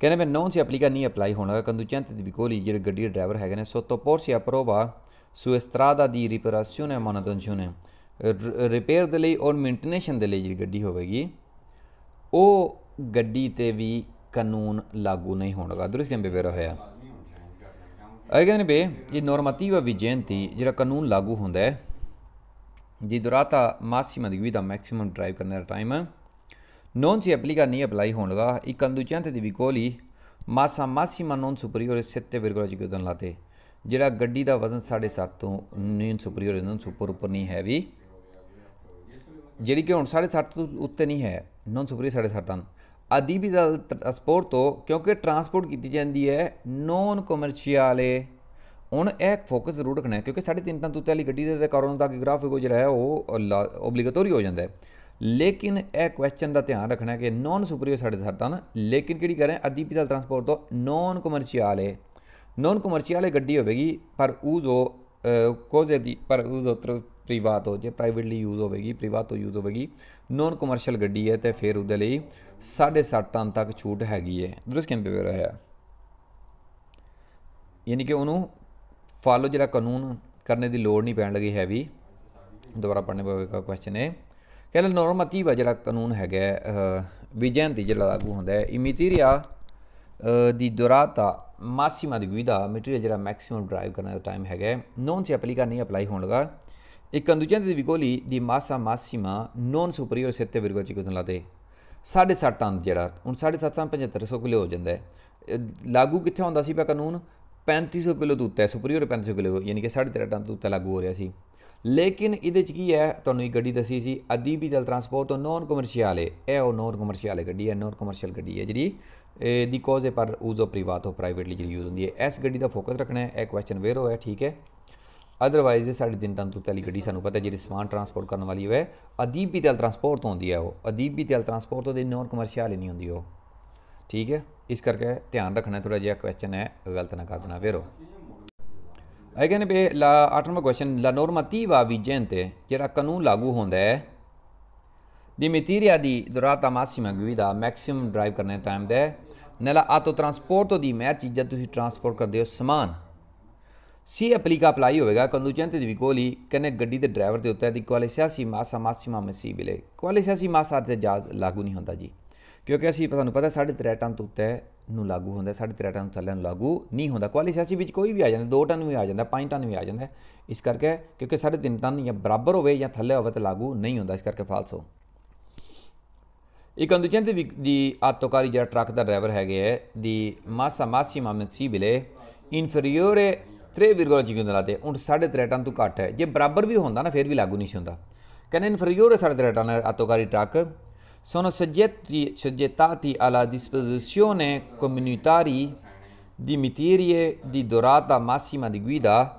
ਕਹਿੰਦੇ ਮੈਂ ਨੌਨ ਸੀ ਅਪਲੀਕਾ ਨਹੀਂ ਅਪਲਾਈ ਹੋਣਾ ਲੱਗਾ ਕੰਦੂਚੈਂਤ ਦੀ ਕੋਲੀ ਜਿਹੜੇ ਗੱਡੀ ਦੇ ਡਰਾਈਵਰ ਹੈਗੇ ਨੇ ਸੋ ਤੋਪੋਰ ਸੀ ਅਪਰੋਵਾ ਸੋ ਇਸਤਰਾਦਾ ਦੀ ਰਿਪੇਰਾਸ਼ਨ ਹੈ ਮਾਨਦੰਸ਼ੋਂ ਨੇ ਰਿਪੇਅਰ ਦੇ ਲਈ ਔਰ ਮੇਨਟੇਨੈਂਸ਼ਨ ਦੇ ਲਈ ਜਿਹੜੀ ਗੱਡੀ ਹੋਵੇਗੀ ਉਹ ਗੱਡੀ ਤੇ ਵੀ ਕਾਨੂੰਨ ਲਾਗੂ ਨਹੀਂ ਹੋਣਗਾ ਦੁਰਸ ਕੇ ਬੇਵੇਰਾ ਹੋਇਆ ਅਗੇ ਨੇ ਬੇ ਇਹ ਨੋਰਮਤੀਵਾ ਵਿਜੈਂਤੀ ਜਿਹੜਾ ਕਾਨੂੰਨ ਲਾਗੂ ਹੁੰਦਾ ਹੈ ਜੀ ਦੁਰਾਤਾ ਮਾਸੀਮਾ ਦੀ ਵਿਦਾ ਮੈਕਸਿਮਮ ਡਰਾਈਵ ਕਰਨ ਦਾ ਟਾਈਮ ਹੈ non-si-applica né apply i conducenti di vicoli massa massima non superiore 7,5 tonnellate ਜਿਹੜਾ ਗੱਡੀ ਦਾ ਵਜ਼ਨ 7.5 ਤੋਂ ਨੀਨ ਸੁਪਰੀਅਰ ਨਹੀਂ ਸੁਪਰ ਉੱਪਰ ਨਹੀਂ ਹੈ ਵੀ ਜਿਹੜੀ ਕਿ ਹੁਣ 7.5 ਤੋਂ ਉੱਤੇ ਨਹੀਂ ਹੈ ਨੋਨ ਸੁਪਰੀਅਰ 7.5 ਟਨ ਆਦੀ ਵੀ ਦਾ ਟ੍ਰਾਂਸਪੋਰਟ ਤੋਂ ਕਿਉਂਕਿ ਟਰਾਂਸਪੋਰਟ ਕੀਤੀ ਜਾਂਦੀ ਹੈ ਕਮਰਸ਼ੀਅਲ ਕਮਰਸ਼ੀਅਲੇ ਹੁਣ ਇਹ ਫੋਕਸ ਜ਼ਰੂਰ ਰੱਖਣਾ ਹੈ ਕਿਉਂਕਿ 3.5 ਟਨ ਤੋਂ ਉੱਤੇ ਵਾਲੀ ਗੱਡੀ ਦੇ ਕਾਰਨ ਤਾਂ ਕਿ ਗ੍ਰਾਫਿਕ ਉਹ ਜਿਹੜਾ ਹੈ ਉਹ ਓਬਲੀਗੇਟਰੀ ਹੋ ਜਾਂਦਾ ਹੈ ਲੇਕਿਨ ਇਹ ਕੁਐਸਚਨ ਦਾ ਧਿਆਨ ਰੱਖਣਾ ਕਿ ਨਾਨ ਸੁਪਰੀਓ ਸਾਡੇ ਸਰਦਾਨ ਲੇਕਿਨ ਕਿਹੜੀ ਕਰ ਰਹੇ ਅਦੀਪੀਤਲ ਟਰਾਂਸਪੋਰਟ ਤੋਂ ਨਾਨ ਕਮਰਸ਼ੀਅਲ ਹੈ ਨਾਨ ਕਮਰਸ਼ੀਅਲ ਹੈ ਗੱਡੀ ਹੋਵੇਗੀ ਪਰ ਉਜ਼ੋ ਕੋਜ਼ੇ ਦੀ ਪਰ ਉਜ਼ੋ ਤਰ ਪ੍ਰਾਈਵੇਟ ਹੋ ਜੇ ਪ੍ਰਾਈਵੇਟਲੀ ਯੂਜ਼ ਹੋਵੇਗੀ ਪ੍ਰਾਈਵੇਟ ਤੋਂ ਯੂਜ਼ ਹੋਵੇਗੀ ਨਾਨ ਕਮਰਸ਼ੀਅਲ ਗੱਡੀ ਹੈ ਤੇ ਫਿਰ ਉਹਦੇ ਲਈ 7.5 ਟਨ ਤੱਕ ਛੂਟ ਹੈਗੀ ਹੈ ਦਰਸ ਕਿੰਨੇ ਪਵੇ ਰਹਾ ਹੈ ਯਾਨੀ ਕਿ ਉਹਨੂੰ ਫਾਲੋ ਜਿਹੜਾ ਕਾਨੂੰਨ ਕਰਨੇ ਦੀ ਲੋੜ ਨਹੀਂ ਪੈਣ ਲੱਗੀ ਹੈ ਵੀ ਦੁਬਾਰਾ ਪੜਨੇ ਪਵੇਗਾ ਕੁਐਸਚਨ ਹੈ El normativa ਜਿਹੜਾ ਕਾਨੂੰਨ ਹੈਗਾ ਵਿਜੈਂਤੀ ਜਿਹੜਾ ਲਾਗੂ ਹੁੰਦਾ ਹੈ ਇਮੀਟੀਰੀਆ ਦੀ ਦੁਰਾਤਾ ਮਾਸੀਮਾ ਦੀ ਵਿਦਾ ਮਟੀਰੀਅਲ ਜਿਹੜਾ ਮੈਕਸਿਮਮ ਡਰਾਈਵ ਕਰਨ ਦਾ ਟਾਈਮ ਹੈਗਾ ਨੋਨ ਸੇ ਅਪਲੀਕਾ ਨਹੀਂ ਅਪਲਾਈ ਹੋਣ ਲਗਾ ਇੱਕ ਕੰਦੂਜੈਂਤੀ ਦੀ ਵਿਗੋਲੀ ਦੀ ਮਾਸਾ ਮਾਸੀਮਾ ਨੋਨ ਸੁਪਰੀਅਰ ਸਿੱਤੇ ਵਿਰਗੋਚੀ ਕੁਦਨਲਾ ਲਾਤੇ 7.5 ਟਨ ਜਿਹੜਾ ਹੁਣ 7.75 ਕਿਲੋ ਹੋ ਜਾਂਦਾ ਹੈ ਲਾਗੂ ਕਿੱਥੇ ਹੁੰਦਾ ਸੀ ਪਿਆ ਕਾਨੂੰਨ 3500 ਕਿਲੋ ਤੋਂ ਉੱਤੇ ਸੁਪਰੀਅਰ 3500 ਕਿਲੋ ਯਾਨੀ ਕਿ 13.5 ਟਨ ਤੋਂ ਉੱਤੇ ਲਾਗੂ ਹੋ ਰਿਹਾ ਸੀ ਲੇਕਿਨ ਇਹਦੇ ਚ ਕੀ ਹੈ ਤੁਹਾਨੂੰ ਇਹ ਗੱਡੀ ਦੱਸੀ ਸੀ ਵੀ ਦਲ ਟਰਾਂਸਪੋਰਟ ਤੋਂ ਨਾਨ ਕਮਰਸ਼ੀਅਲ ਹੈ ਇਹ ਉਹ ਨੋਨ ਕਮਰਸ਼ੀਅਲ ਗੱਡੀ ਹੈ ਨੋਨ ਕਮਰਸ਼ੀਅਲ ਗੱਡੀ ਹੈ ਜਿਹੜੀ ਇਹ ਦੀ ਕੋਜ਼ ਪਰ ਉਜ਼ੋ ਪ੍ਰਾਈਵੇਟ ਹੋ ਪ੍ਰਾਈਵੇਟਲੀ ਜਿਹੜੀ ਯੂਜ਼ ਹੁੰਦੀ ਹੈ ਇਸ ਗੱਡੀ ਦਾ ਫੋਕਸ ਰੱਖਣਾ ਹੈ ਇਹ ਕੁਐਸਚਨ ਵੇਅਰ ਹੋਇਆ ਠੀਕ ਹੈ ਅਦਰਵਾਈਜ਼ ਇਹ ਸਾਡੇ ਦਿਨ ਤੰਤੂ ਤੇਲੀ ਗੱਡੀ ਸਾਨੂੰ ਪਤਾ ਜਿਹੜੀ ਸਮਾਨ ਟਰਾਂਸਪੋਰਟ ਕਰਨ ਵਾਲੀ ਹੋਵੇ ਵੀ ਤਲ ਟਰਾਂਸਪੋਰਟ ਤੋਂ ਹੁੰਦੀ ਹੈ ਉਹ ਵੀ ਤਲ ਟਰਾਂਸਪੋਰਟ ਤੋਂ ਦੇ ਨਾਨ ਕਮਰਸ਼ੀਅਲ ਹੀ ਨਹੀਂ ਹੁੰਦੀ ਉਹ ਠੀਕ ਹੈ ਇਸ ਕਰਕੇ ਧਿਆਨ ਰੱਖਣਾ ਥੋੜਾ ਜਿਹਾ ਕੁਐਸਚਨ ਹੈ ਗਲਤ ਨਾ ਕਰ ਦੇਣਾ ਵੇਰੋ ਅਗੇ ਨੇ ਲਾ ਆਟਮਾ ਕੁਐਸਚਨ ਲਾ ਨੋਰਮਾਤੀਵਾ ਵਿਜੈਂਤੇ ਜਿਹੜਾ ਕਾਨੂੰਨ ਲਾਗੂ ਹੁੰਦਾ ਹੈ ਦੀ ਦਿਮਿਤਰੀਆ ਦੀ ਦੁਰਾਤਾ ਮਾਸਿਮਾ ਗਵਿਦਾ ਮੈਕਸਿਮ ਡਰਾਈਵ ਕਰਨੇ ਟਾਈਮ ਦੇ ਨਲਾ ਆਤੋ ਟਰਾਂਸਪੋਰਟ ਦੀ ਮੈਂ ਚੀਜ਼ਾਂ ਤੁਸੀਂ ਟਰਾਂਸਪੋਰਟ ਕਰਦੇ ਹੋ ਸਮਾਨ ਸੀ ਐਪਲੀਕਾ ਅਪਲਾਈ ਹੋਵੇਗਾ ਕੰਦੂਚੈਂਤ ਦੀ ਵਿਕੋਲੀ ਕਨੇ ਗੱਡੀ ਦੇ ਡਰਾਈਵਰ ਦੇ ਉੱਤੇ ਦੀ ਕੁਆਲੀਸੀਆ ਸੀ ਮਾਸਾ ਮਾਸਿਮਾ ਮਸੀਬਲੇ ਕੁਆਲੀਸੀਆ ਸੀ ਮਾਸਾ ਤੇ ਜਾਜ਼ ਲਾਗੂ ਨਹੀਂ ਹੁੰਦਾ ਜੀ ਕਿਉਂਕਿ ਅਸੀਂ ਤੁਹਾਨੂੰ ਪਤਾ 3.5 ਟਨ ਤੋਂ ਉੱਤੇ ਨੂੰ ਲਾਗੂ ਹੁੰਦਾ 3.5 ਟਨ ਥੱਲੇ ਨੂੰ ਲਾਗੂ ਨਹੀਂ ਹੁੰਦਾ ਕੁਆਲੀਸੈਸੀ ਵਿੱਚ ਕੋਈ ਵੀ ਆ ਜਾਂਦਾ 2 ਟਨ ਵੀ ਆ ਜਾਂਦਾ 5 ਟਨ ਵੀ ਆ ਜਾਂਦਾ ਇਸ ਕਰਕੇ ਕਿਉਂਕਿ 3.5 ਟਨ ਜਾਂ ਬਰਾਬਰ ਹੋਵੇ ਜਾਂ ਥੱਲੇ ਹੋਵੇ ਤਾਂ ਲਾਗੂ ਨਹੀਂ ਹੁੰਦਾ ਇਸ ਕਰਕੇ ਫਾਲਸੋ ਇੱਕ ਅੰਦੂਜਨ ਦੀ ਦੀ ਆਤੋਕਾਰੀ ਜਿਹੜਾ ਟਰੱਕ ਦਾ ਡਰਾਈਵਰ ਹੈਗੇ ਹੈ ਦੀ ਮਾਸਾ ਮਾਸੀ ਮਸੀਬਲੇ ਇਨਫੀਰੀਅਰ 3.5 ਉਨ 3.5 ਟਨ ਤੋਂ ਘੱਟ ਹੈ ਜੇ ਬਰਾਬਰ ਵੀ ਹੁੰਦਾ ਨਾ ਫਿਰ ਵੀ ਲਾਗੂ ਨਹੀਂ ਹੁੰਦਾ ਕਹਿੰਦੇ ਇਨਫੀਰੀਅਰ 3.5 ਟਨ ਆਤੋਕਾਰੀ truck sono soggetti, soggettati alla disposizione comunitaria di materie di durata massima di guida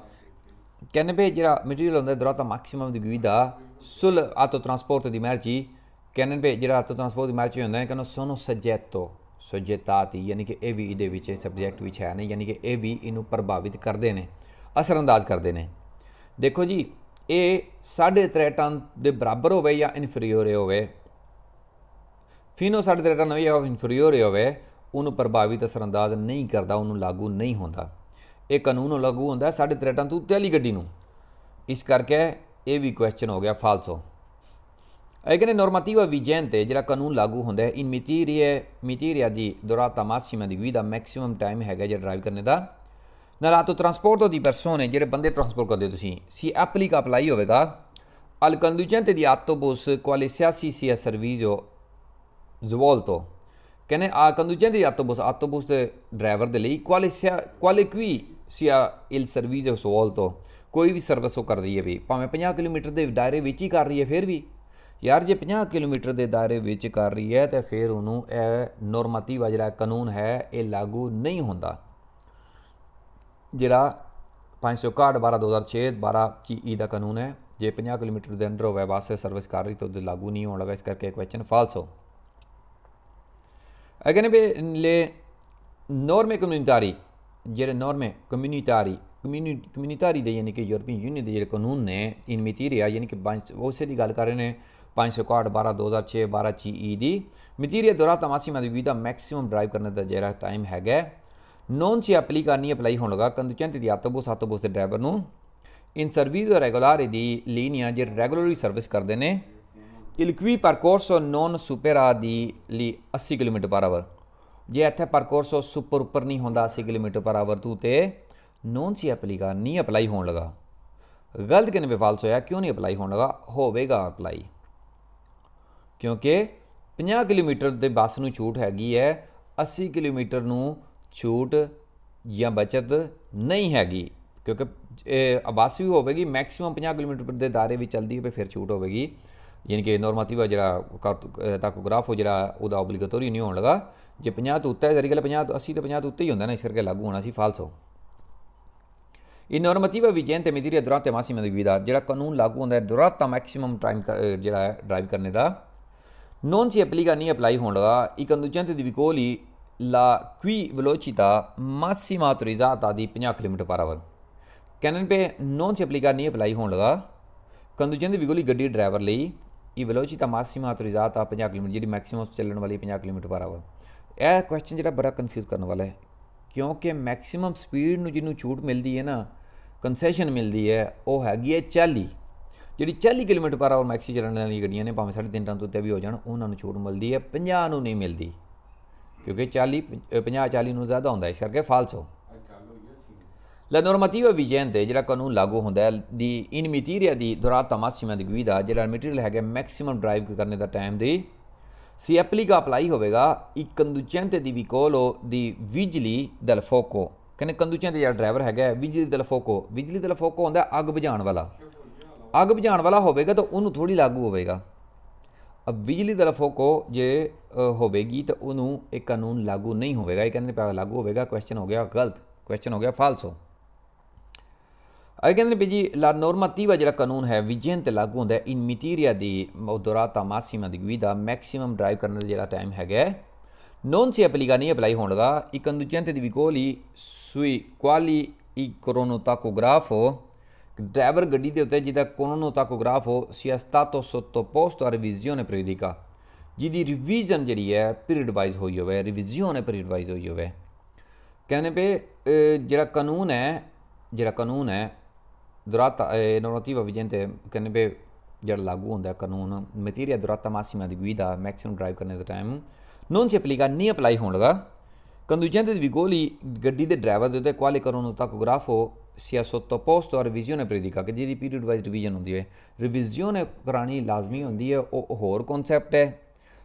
che ne ಬೇಜಿರ material durata massima di guida sul autotrasporto di merci che ne ಬೇಜಿರ autotrasporto di merci ਹੁੰਦਾ ਕਿ sono soggetto soggettati ਯਾਨੀ ਕਿ ਇਹ ਵੀ ਇਹਦੇ ਵਿੱਚ subject ਵਿੱਚ ਹੈ ਨੇ ਯਾਨੀ ਕਿ ਇਹ ਵੀ ਇਹਨੂੰ ਪ੍ਰਭਾਵਿਤ ਕਰਦੇ ਨੇ ਅਸਰਅੰਦਾਜ਼ ਕਰਦੇ ਨੇ ਦੇਖੋ ਜੀ ਇਹ 3.5 ਟਨ ਦੇ ਬਰਾਬਰ ਹੋਵੇ ਫੀਨੋ ਸਾਡੇ ਤੇ ਰਟਨਵੀ ਆਫ ਇਨਫੀਰੀਅਰ ਹੋਵੇ ਉਹਨੂੰ ਪ੍ਰਭਾਵਿਤ ਅਸਰੰਦਾਜ਼ ਨਹੀਂ ਕਰਦਾ ਉਹਨੂੰ ਲਾਗੂ ਨਹੀਂ ਹੁੰਦਾ ਇਹ ਕਾਨੂੰਨ ਲਾਗੂ ਹੁੰਦਾ ਤੇ ਟਨ ਤੋਂ ਉੱਤੇ ਵਾਲੀ ਗੱਡੀ ਨੂੰ ਇਸ ਕਰਕੇ ਇਹ ਵੀ ਕੁਐਸਚਨ ਹੋ ਗਿਆ ਫਾਲਸੋ ਐਗਨੇ ਨਾਰਮਟਿਵਾ ਵਿਜੈਂਤੇ ਜਿਹੜਾ ਕਾਨੂੰਨ ਲਾਗੂ ਹੁੰਦਾ ਹੈ ਇਨ ਮਿਟੀਰੀਏ ਮਿਟੀਰੀਆ ਦੀ ਦੁਰਾਤਾ ਮਾਸੀਮਾ ਦੀ ਵਿਦਾ ਮੈਕਸਿਮਮ ਟਾਈਮ ਹੈਗਾ ਜੇ ਡਰਾਈਵ ਕਰਨੇ ਦਾ ਨਲਾਤੋ ਟਰਾਂਸਪੋਰਟ ਦੀ ਪਰਸੋਨੇ ਜਿਹੜੇ ਬੰਦੇ ਟਰਾਂਸਪੋਰਟ ਕਰਦੇ ਤੁਸੀਂ ਸੀ ਐਪਲੀਕ ਅਪਲਾਈ ਹੋਵੇਗਾ ਅਲ ਕੰਡੂਜੈਂਟ ਦੀ ਆਟੋਬਸ ਕੁਆਲਿਸਿਆਸੀ ਸੀ ਹੋ ਜ਼ਵਾਲ ਤੋਂ ਕਹਿੰਦੇ ਆ ਕੰਦੂਜਿਆਂ ਦੀ ਆਟੋਬਸ ਆਟੋਬਸ ਦੇ ਡਰਾਈਵਰ ਦੇ ਲਈ ਕੁਆਲਿਸਿਆ ਕੁਆਲਿਕਵੀ ਸਿਆ ਇਲ ਸਰਵਿਸ ਹੈ ਸਵਾਲ ਤੋਂ ਕੋਈ ਵੀ ਸਰਵਿਸ ਉਹ ਕਰਦੀ ਹੈ ਵੀ ਭਾਵੇਂ 50 ਕਿਲੋਮੀਟਰ ਦੇ ਦਾਇਰੇ ਵਿੱਚ ਹੀ ਕਰ ਰਹੀ ਹੈ ਫਿਰ ਵੀ ਯਾਰ ਜੇ 50 ਕਿਲੋਮੀਟਰ ਦੇ ਦਾਇਰੇ ਵਿੱਚ ਕਰ ਰਹੀ ਹੈ ਤਾਂ ਫਿਰ ਉਹਨੂੰ ਇਹ ਨਰਮਤੀ ਵਜਰਾ ਕਾਨੂੰਨ ਹੈ ਇਹ ਲਾਗੂ ਨਹੀਂ ਹੁੰਦਾ ਜਿਹੜਾ 561 12 2006 12 ਦਾ ਕਾਨੂੰਨ ਹੈ ਜੇ 50 ਕਿਲੋਮੀਟਰ ਦੇ ਅੰਦਰ ਹੋਵੇ ਵਾਸਤੇ ਸਰਵਿਸ ਕਰ ਰਹੀ ਤਾਂ ਉਹਦੇ ਲਾਗੂ ਨਹੀਂ ਹੋਣ ਲੱਗਾ ਇਸ ਕਰਕੇ ਕੁਐਸਚਨ ਫਾਲਸ ਹੋ le norme comunitari ਜਿਹੜੇ norme comunitari ਕਮਿਊਨਿਟਾਰੀ ਦੇ ਯਾਨੀ ਕਿ ਯੂਰਪੀਅਨ ਯੂਨੀਅਨ ਦੇ ਜਿਹੜੇ ਕਾਨੂੰਨ ਨੇ ਇਨ ਮਟੀਰੀਆ ਯਾਨੀ ਕਿ ਉਸੇ ਦੀ ਗੱਲ ਕਰ ਰਹੇ ਨੇ 561 12 2006 12 ਜੀਈਡੀ ਮਟੀਰੀਆ ਦੁਆਰਾ ਤਮਾਸੀ ਮਦਵੀ ਦਾ ਮੈਕਸਿਮਮ ਡਰਾਈਵ ਕਰਨ ਦਾ ਜਿਹੜਾ ਟਾਈਮ ਹੈਗਾ ਨੋਨ ਸੀ ਅਪਲੀ ਕਰਨੀ ਅਪਲਾਈ ਹੋਣ ਲਗਾ ਕੰਦੂਚਾਂ ਤੇ ਦਿਆਤਬੋ ਸਾਤਬੋ ਦੇ ਡਰਾਈਵਰ ਨੂੰ ਇਨ ਸਰਵਿਸ ਰੈਗੂਲਰ ਦੀ ਲੀਨੀਆ ਜੇ ਰੈਗੂਲਰੀ ਸਰਵਿਸ ਕਰਦੇ ਨੇ il cui percorso non supera di lì 80 km h ਜੇ ਇੱਥੇ ਪਰਕੋਰਸੋ ਸੁਪਰ ਉੱਪਰ ਨਹੀਂ ਹੁੰਦਾ 80 ਕਿਲੋਮੀਟਰ ਪਰ ਆਵਰ ਤੂੰ ਤੇ ਨੋਨ ਸੀ ਅਪਲੀਗਾ ਨਹੀਂ ਅਪਲਾਈ ਹੋਣ ਲਗਾ ਗਲਤ ਕਿਨ ਬੇਫਾਲਸ ਹੋਇਆ ਕਿਉਂ ਨਹੀਂ ਅਪਲਾਈ ਹੋਣ ਲਗਾ ਹੋਵੇਗਾ ਅਪਲਾਈ ਕਿਉਂਕਿ 50 ਕਿਲੋਮੀਟਰ ਦੇ ਬੱਸ ਨੂੰ ਛੂਟ ਹੈਗੀ ਹੈ 80 ਕਿਲੋਮੀਟਰ ਨੂੰ ਛੂਟ ਜਾਂ ਬਚਤ ਨਹੀਂ ਹੈਗੀ ਕਿਉਂਕਿ ਬੱਸ ਵੀ ਹੋਵੇਗੀ ਮੈਕਸਿਮਮ 50 ਕਿਲੋਮੀਟਰ ਦੇ ਦਾਇਰੇ ਵਿੱਚ ਚੱਲਦੀ ਹੈ ਫਿਰ ਛੂਟ ਹੋਵੇਗੀ ਯਾਨੀ ਕਿ ਨੋਰਮੇਟਿਵ ਜਿਹੜਾ ਟਾਕੋਗ੍ਰਾਫ ਹੋ ਜਿਹੜਾ ਉਹਦਾ ਆਬਲੀਗੇਟਰੀ ਨਹੀਂ ਹੋਣ ਲਗਾ ਜੇ 50 ਤੋਂ ਉੱਤੇ ਜ਼ਰੀ ਗੱਲ 50 ਤੋਂ 80 ਤੇ 50 ਤੋਂ ਉੱਤੇ ਹੀ ਹੁੰਦਾ ਨਾ ਇਸ ਕਰਕੇ ਲਾਗੂ ਹੋਣਾ ਸੀ ਫਾਲਸੋ ਇਹ ਨੋਰਮੇਟਿਵ ਵਿਜੈਂਤ ਮਿਦਰੀ ਦੁਰਾਤ ਤੇ ਮਾਸੀ ਮਦਵੀ ਦਾ ਜਿਹੜਾ ਕਾਨੂੰਨ ਲਾਗੂ ਹੁੰਦਾ ਹੈ ਦੁਰਾਤਾ ਦਾ ਮੈਕਸਿਮਮ ਟਾਈਮ ਜਿਹੜਾ ਹੈ ਡਰਾਈਵ ਕਰਨੇ ਦਾ ਨੋਨ ਸੀ ਐਪਲੀਕਾ ਨਹੀਂ ਅਪਲਾਈ ਹੋਣ ਲਗਾ ਇੱਕ ਅਨੁਚੰਤ ਦੀ ਵਿਕੋਲੀ ਲਾ ਕੁਈ ਵਲੋਚਿਤਾ ਮਾਸੀਮਾ ਤਰੀਜ਼ਾਤ ਆਦੀ 50 ਕਿਲੋਮੀਟਰ ਪਰ ਆਵਰ ਕੈਨਨ ਪੇ ਨੋਨ ਸੀ ਐਪਲੀਕਾ ਨਹੀਂ ਅਪਲਾਈ ਹੋਣ ਲਗਾ ਕੰਦੂਜਨ ਦੀ ਵਿਗੋਲੀ ਗੱਡੀ ਡਰਾਈਵਰ ਲਈ ਇਹ ਵੈਲੋਸਿਟੀ ਦਾ ਮੈਕਸਿਮਮ ਅਥੋਰਾਈਜ਼ਡ ਆ 50 ਕਿਲੋਮੀਟਰ ਜਿਹੜੀ ਮੈਕਸਿਮਮ ਚੱਲਣ ਵਾਲੀ 50 ਕਿਲੋਮੀਟਰ ਪਰ ਆਵਰ ਇਹ ਕੁਐਸਚਨ ਜਿਹੜਾ ਬੜਾ ਕਨਫਿਊਜ਼ ਕਰਨ ਵਾਲਾ ਹੈ ਕਿਉਂਕਿ ਮੈਕਸਿਮਮ ਸਪੀਡ ਨੂੰ ਜਿਹਨੂੰ ਛੂਟ ਮਿਲਦੀ ਹੈ ਨਾ ਕਨਸੈਸ਼ਨ ਮਿਲਦੀ ਹੈ ਉਹ ਹੈਗੀ ਹੈ 40 ਜਿਹੜੀ 40 ਕਿਲੋਮੀਟਰ ਪਰ ਆਵਰ ਮੈਕਸੀ ਚੱਲਣ ਵਾਲੀਆਂ ਗੱਡੀਆਂ ਨੇ ਭਾਵੇਂ 3.5 ਦਿਨ ਤੋਂ ਉੱਤੇ ਵੀ ਹੋ ਜਾਣ ਉਹਨਾਂ ਨੂੰ ਛੂਟ ਮਿਲਦੀ ਹੈ 50 ਨੂੰ ਨਹੀਂ ਮਿਲਦੀ ਕਿਉਂਕਿ 40 50 40 ਨੂੰ ਜ਼ਿਆਦਾ ਹੁੰਦਾ ਇਸ ਕਰਕੇ ਫਾਲਸ ਹੋ La normativa vigente ਜਿਹੜਾ ਕਾਨੂੰਨ ਲਾਗੂ ਹੁੰਦਾ ਹੈ ਦੀ ਇਨ ਮਟੀਰੀਆ ਦੀ ਦੁਰਾਤਾ ਮਾਸੀਮਾ ਦੀ ਗਵੀਦਾ ਜਿਹੜਾ ਮਟੀਰੀਅਲ ਹੈਗਾ ਮੈਕਸਿਮਮ ਡਰਾਈਵ ਕਰਨੇ ਦਾ ਟਾਈਮ ਦੇ ਸੀ ਐਪਲੀਕਾ ਅਪਲਾਈ ਹੋਵੇਗਾ ਇੱਕ ਕੰਦੂਚੈਂਤੇ ਦੀ ਵਿਕੋਲੋ ਦੀ ਵਿਜਲੀ ਦਲ ਫੋਕੋ ਕਹਿੰਦੇ ਕੰਦੂਚੈਂਤੇ ਜਿਹੜਾ ਡਰਾਈਵਰ ਹੈਗਾ ਵਿਜਲੀ ਦਲ ਫੋਕੋ ਵਿਜਲੀ ਦਲ ਫੋਕੋ ਹੁੰਦਾ ਅੱਗ ਬੁਝਾਉਣ ਵਾਲਾ ਅੱਗ ਬੁਝਾਉਣ ਵਾਲਾ ਹੋਵੇਗਾ ਤਾਂ ਉਹਨੂੰ ਥੋੜੀ ਲਾਗੂ ਹੋਵੇਗਾ ਅਬ ਬਿਜਲੀ ਦਲ ਫੋਕੋ ਜੇ ਹੋਵੇਗੀ ਤਾਂ ਉਹਨੂੰ ਇਹ ਕਾਨੂੰਨ ਲਾਗੂ ਨਹੀਂ ਹੋਵੇਗਾ ਇਹ ਕਹਿੰਦੇ ਪਹਿਲਾਂ ਲਾਗੂ ਹੋਵੇਗਾ ਕੁਐਸਚਨ ਹੋ ਗਿਆ ਗਲਤ ਕੁਐਸਚਨ ਹੋ ਗਿਆ ਫਾਲਸੋ Again, Biji, la normativa della canun è vigente lagun è ਇਨ ਮਟੀਰੀਆ ਦੀ durata ਮਾਸੀਮਾ ਦੀ guida ਮੈਕਸਿਮਮ ਡਰਾਈਵ ਕਰਨ ਦਾ ਜਿਹੜਾ ਟਾਈਮ ਹੈਗਾ ਨੋਨ ਸੀ ਅਪਲੀਗਾ ਨਹੀਂ ਅਪਲਾਈ ਹੋਣਗਾ ਇੱਕ ਇੱਕ ਤੇ ਦੀ ਵਿਕੋਲੀ ਸੂਈ ਕੁਆਲੀ ਇੱਕ ਕੋਰੋਨੋਟਾਕੋਗ੍ਰਾਫ ਹੋ ਡਰਾਈਵਰ ਗੱਡੀ ਦੇ ਉੱਤੇ ਜਿਹਦਾ ਕੋਰੋਨੋਟਾਕੋਗ੍ਰਾਫ ਹੋ ਸੀ ਸਟਾਟੋ ਪੋਸਟ ਆ ਹੈ ਪੀਰੀਓਡਿਕਾ ਜਿਹਦੀ ਰਿਵੀਜ਼ਨ ਜਿਹੜੀ ਹੈ ਪੀਰੀਅਡ ਵਾਈਜ਼ ਹੋਈ ਹੋਵੇ ਰਿਵੀਜ਼ੀਓਨ ਪੀਰੀਅਡ ਵਾਈਜ਼ ਹੋਈ ਹੋਵੇ ਕਹਿੰਦੇ ਪੇ ਜਿਹੜਾ ਕਾਨੂੰਨ ਹੈ ਜਿਹੜਾ ਕਾਨੂੰਨ ਹੈ durata e eh, normativa vigente che ne be gli lagu onde canon materia durata massima di guida maximum drive carne time non si applica né apply hon laga conducente di goli gaddi de driver de quale carono tacografo sia sottoposto a revisione predica che di period wise revision hondi ve revisione karani lazmi hondi hai o hor concept hai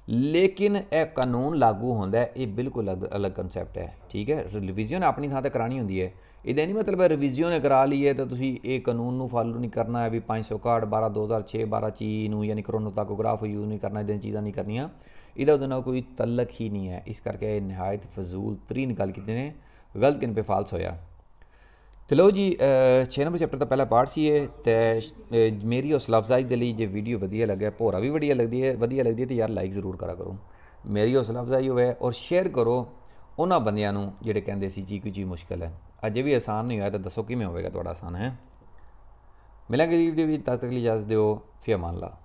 ਲੇਕਿਨ ਇਹ ਕਾਨੂੰਨ ਲਾਗੂ ਹੁੰਦਾ ਹੈ ਇਹ ਬਿਲਕੁਲ ਅਲੱਗ concept ਹੈ ਠੀਕ ਹੈ ਰਿਵੀਜ਼ਨ ਆਪਣੀ ਥਾਂ ਤੇ ਕਰਾਣੀ ਹੁੰਦੀ ਹੈ ਇਹਦਾ ਨਹੀਂ ਮਤਲਬ ਹੈ ਰਿਵੀਜ਼ਨ ਕਰਾ ਲਈ ਹੈ ਤਾਂ ਤੁਸੀਂ ਇਹ ਕਾਨੂੰਨ ਨੂੰ ਫਾਲੋ ਨਹੀਂ ਕਰਨਾ ਹੈ ਵੀ 561 12 2006 12 ਚੀ ਨੂੰ ਯਾਨੀ ਗ੍ਰਾਫ ਯੂਜ਼ ਨਹੀਂ ਕਰਨਾ ਇਹਦੇ ਚੀਜ਼ਾਂ ਨਹੀਂ ਕਰਨੀਆਂ ਇਹਦਾ ਉਹਦੇ ਨਾਲ ਕੋਈ ਤਲਕ ਹੀ ਨਹੀਂ ਹੈ ਇਸ ਕਰਕੇ ਇਹ ਨਿਹਾਇਤ ਫਜ਼ੂਲ ਤਰੀਨ ਗੱਲ ਕੀਤੇ ਨੇ ਗਲਤ ਕਿਨ ਪੇ ਫਾਲਸ ਹੋਇਆ ਤੇ ਲੋ ਜੀ 6 ਨੰਬਰ ਚੈਪਟਰ ਦਾ ਪਹਿਲਾ ਪਾਰਟ ਸੀ ਇਹ ਤੇ ਮੇਰੀ ਉਸ ਲਫ਼ਜ਼ਾਈ ਦੇ ਲਈ ਜੇ ਵੀਡੀਓ ਵਧੀਆ ਲੱਗਿਆ ਭੋਰਾ ਵੀ ਵਧੀਆ ਲੱਗਦੀ ਹੈ ਵਧੀਆ ਲੱਗਦੀ ਹੈ ਤੇ ਯਾਰ ਲਾਈਕ ਜ਼ਰੂਰ ਕਰਾ ਕਰੋ ਮੇਰੀ ਉਸ ਲਫ਼ਜ਼ਾਈ ਹੋਵੇ ਔਰ ਸ਼ੇਅਰ ਕਰੋ ਉਹਨਾਂ ਬੰਦਿਆਂ ਨੂੰ ਜਿਹੜੇ ਕਹਿੰਦੇ ਸੀ ਜੀ ਕੋਈ ਜੀ ਮੁਸ਼ਕਲ ਹੈ ਅਜੇ ਵੀ ਆਸਾਨ ਨਹੀਂ ਹੋਇਆ ਤਾਂ ਦੱਸੋ ਕਿਵੇਂ ਹੋਵੇਗਾ ਤੁਹਾਡਾ ਆਸਾਨ ਹੈ ਮਿਲਾਂਗੇ ਜੀ ਵੀਡੀਓ ਵਿੱਚ ਤਦ ਤੱਕ ਲਈ ਜਾਸ ਦਿਓ ਫਿਰ ਮੰਨ ਲਾ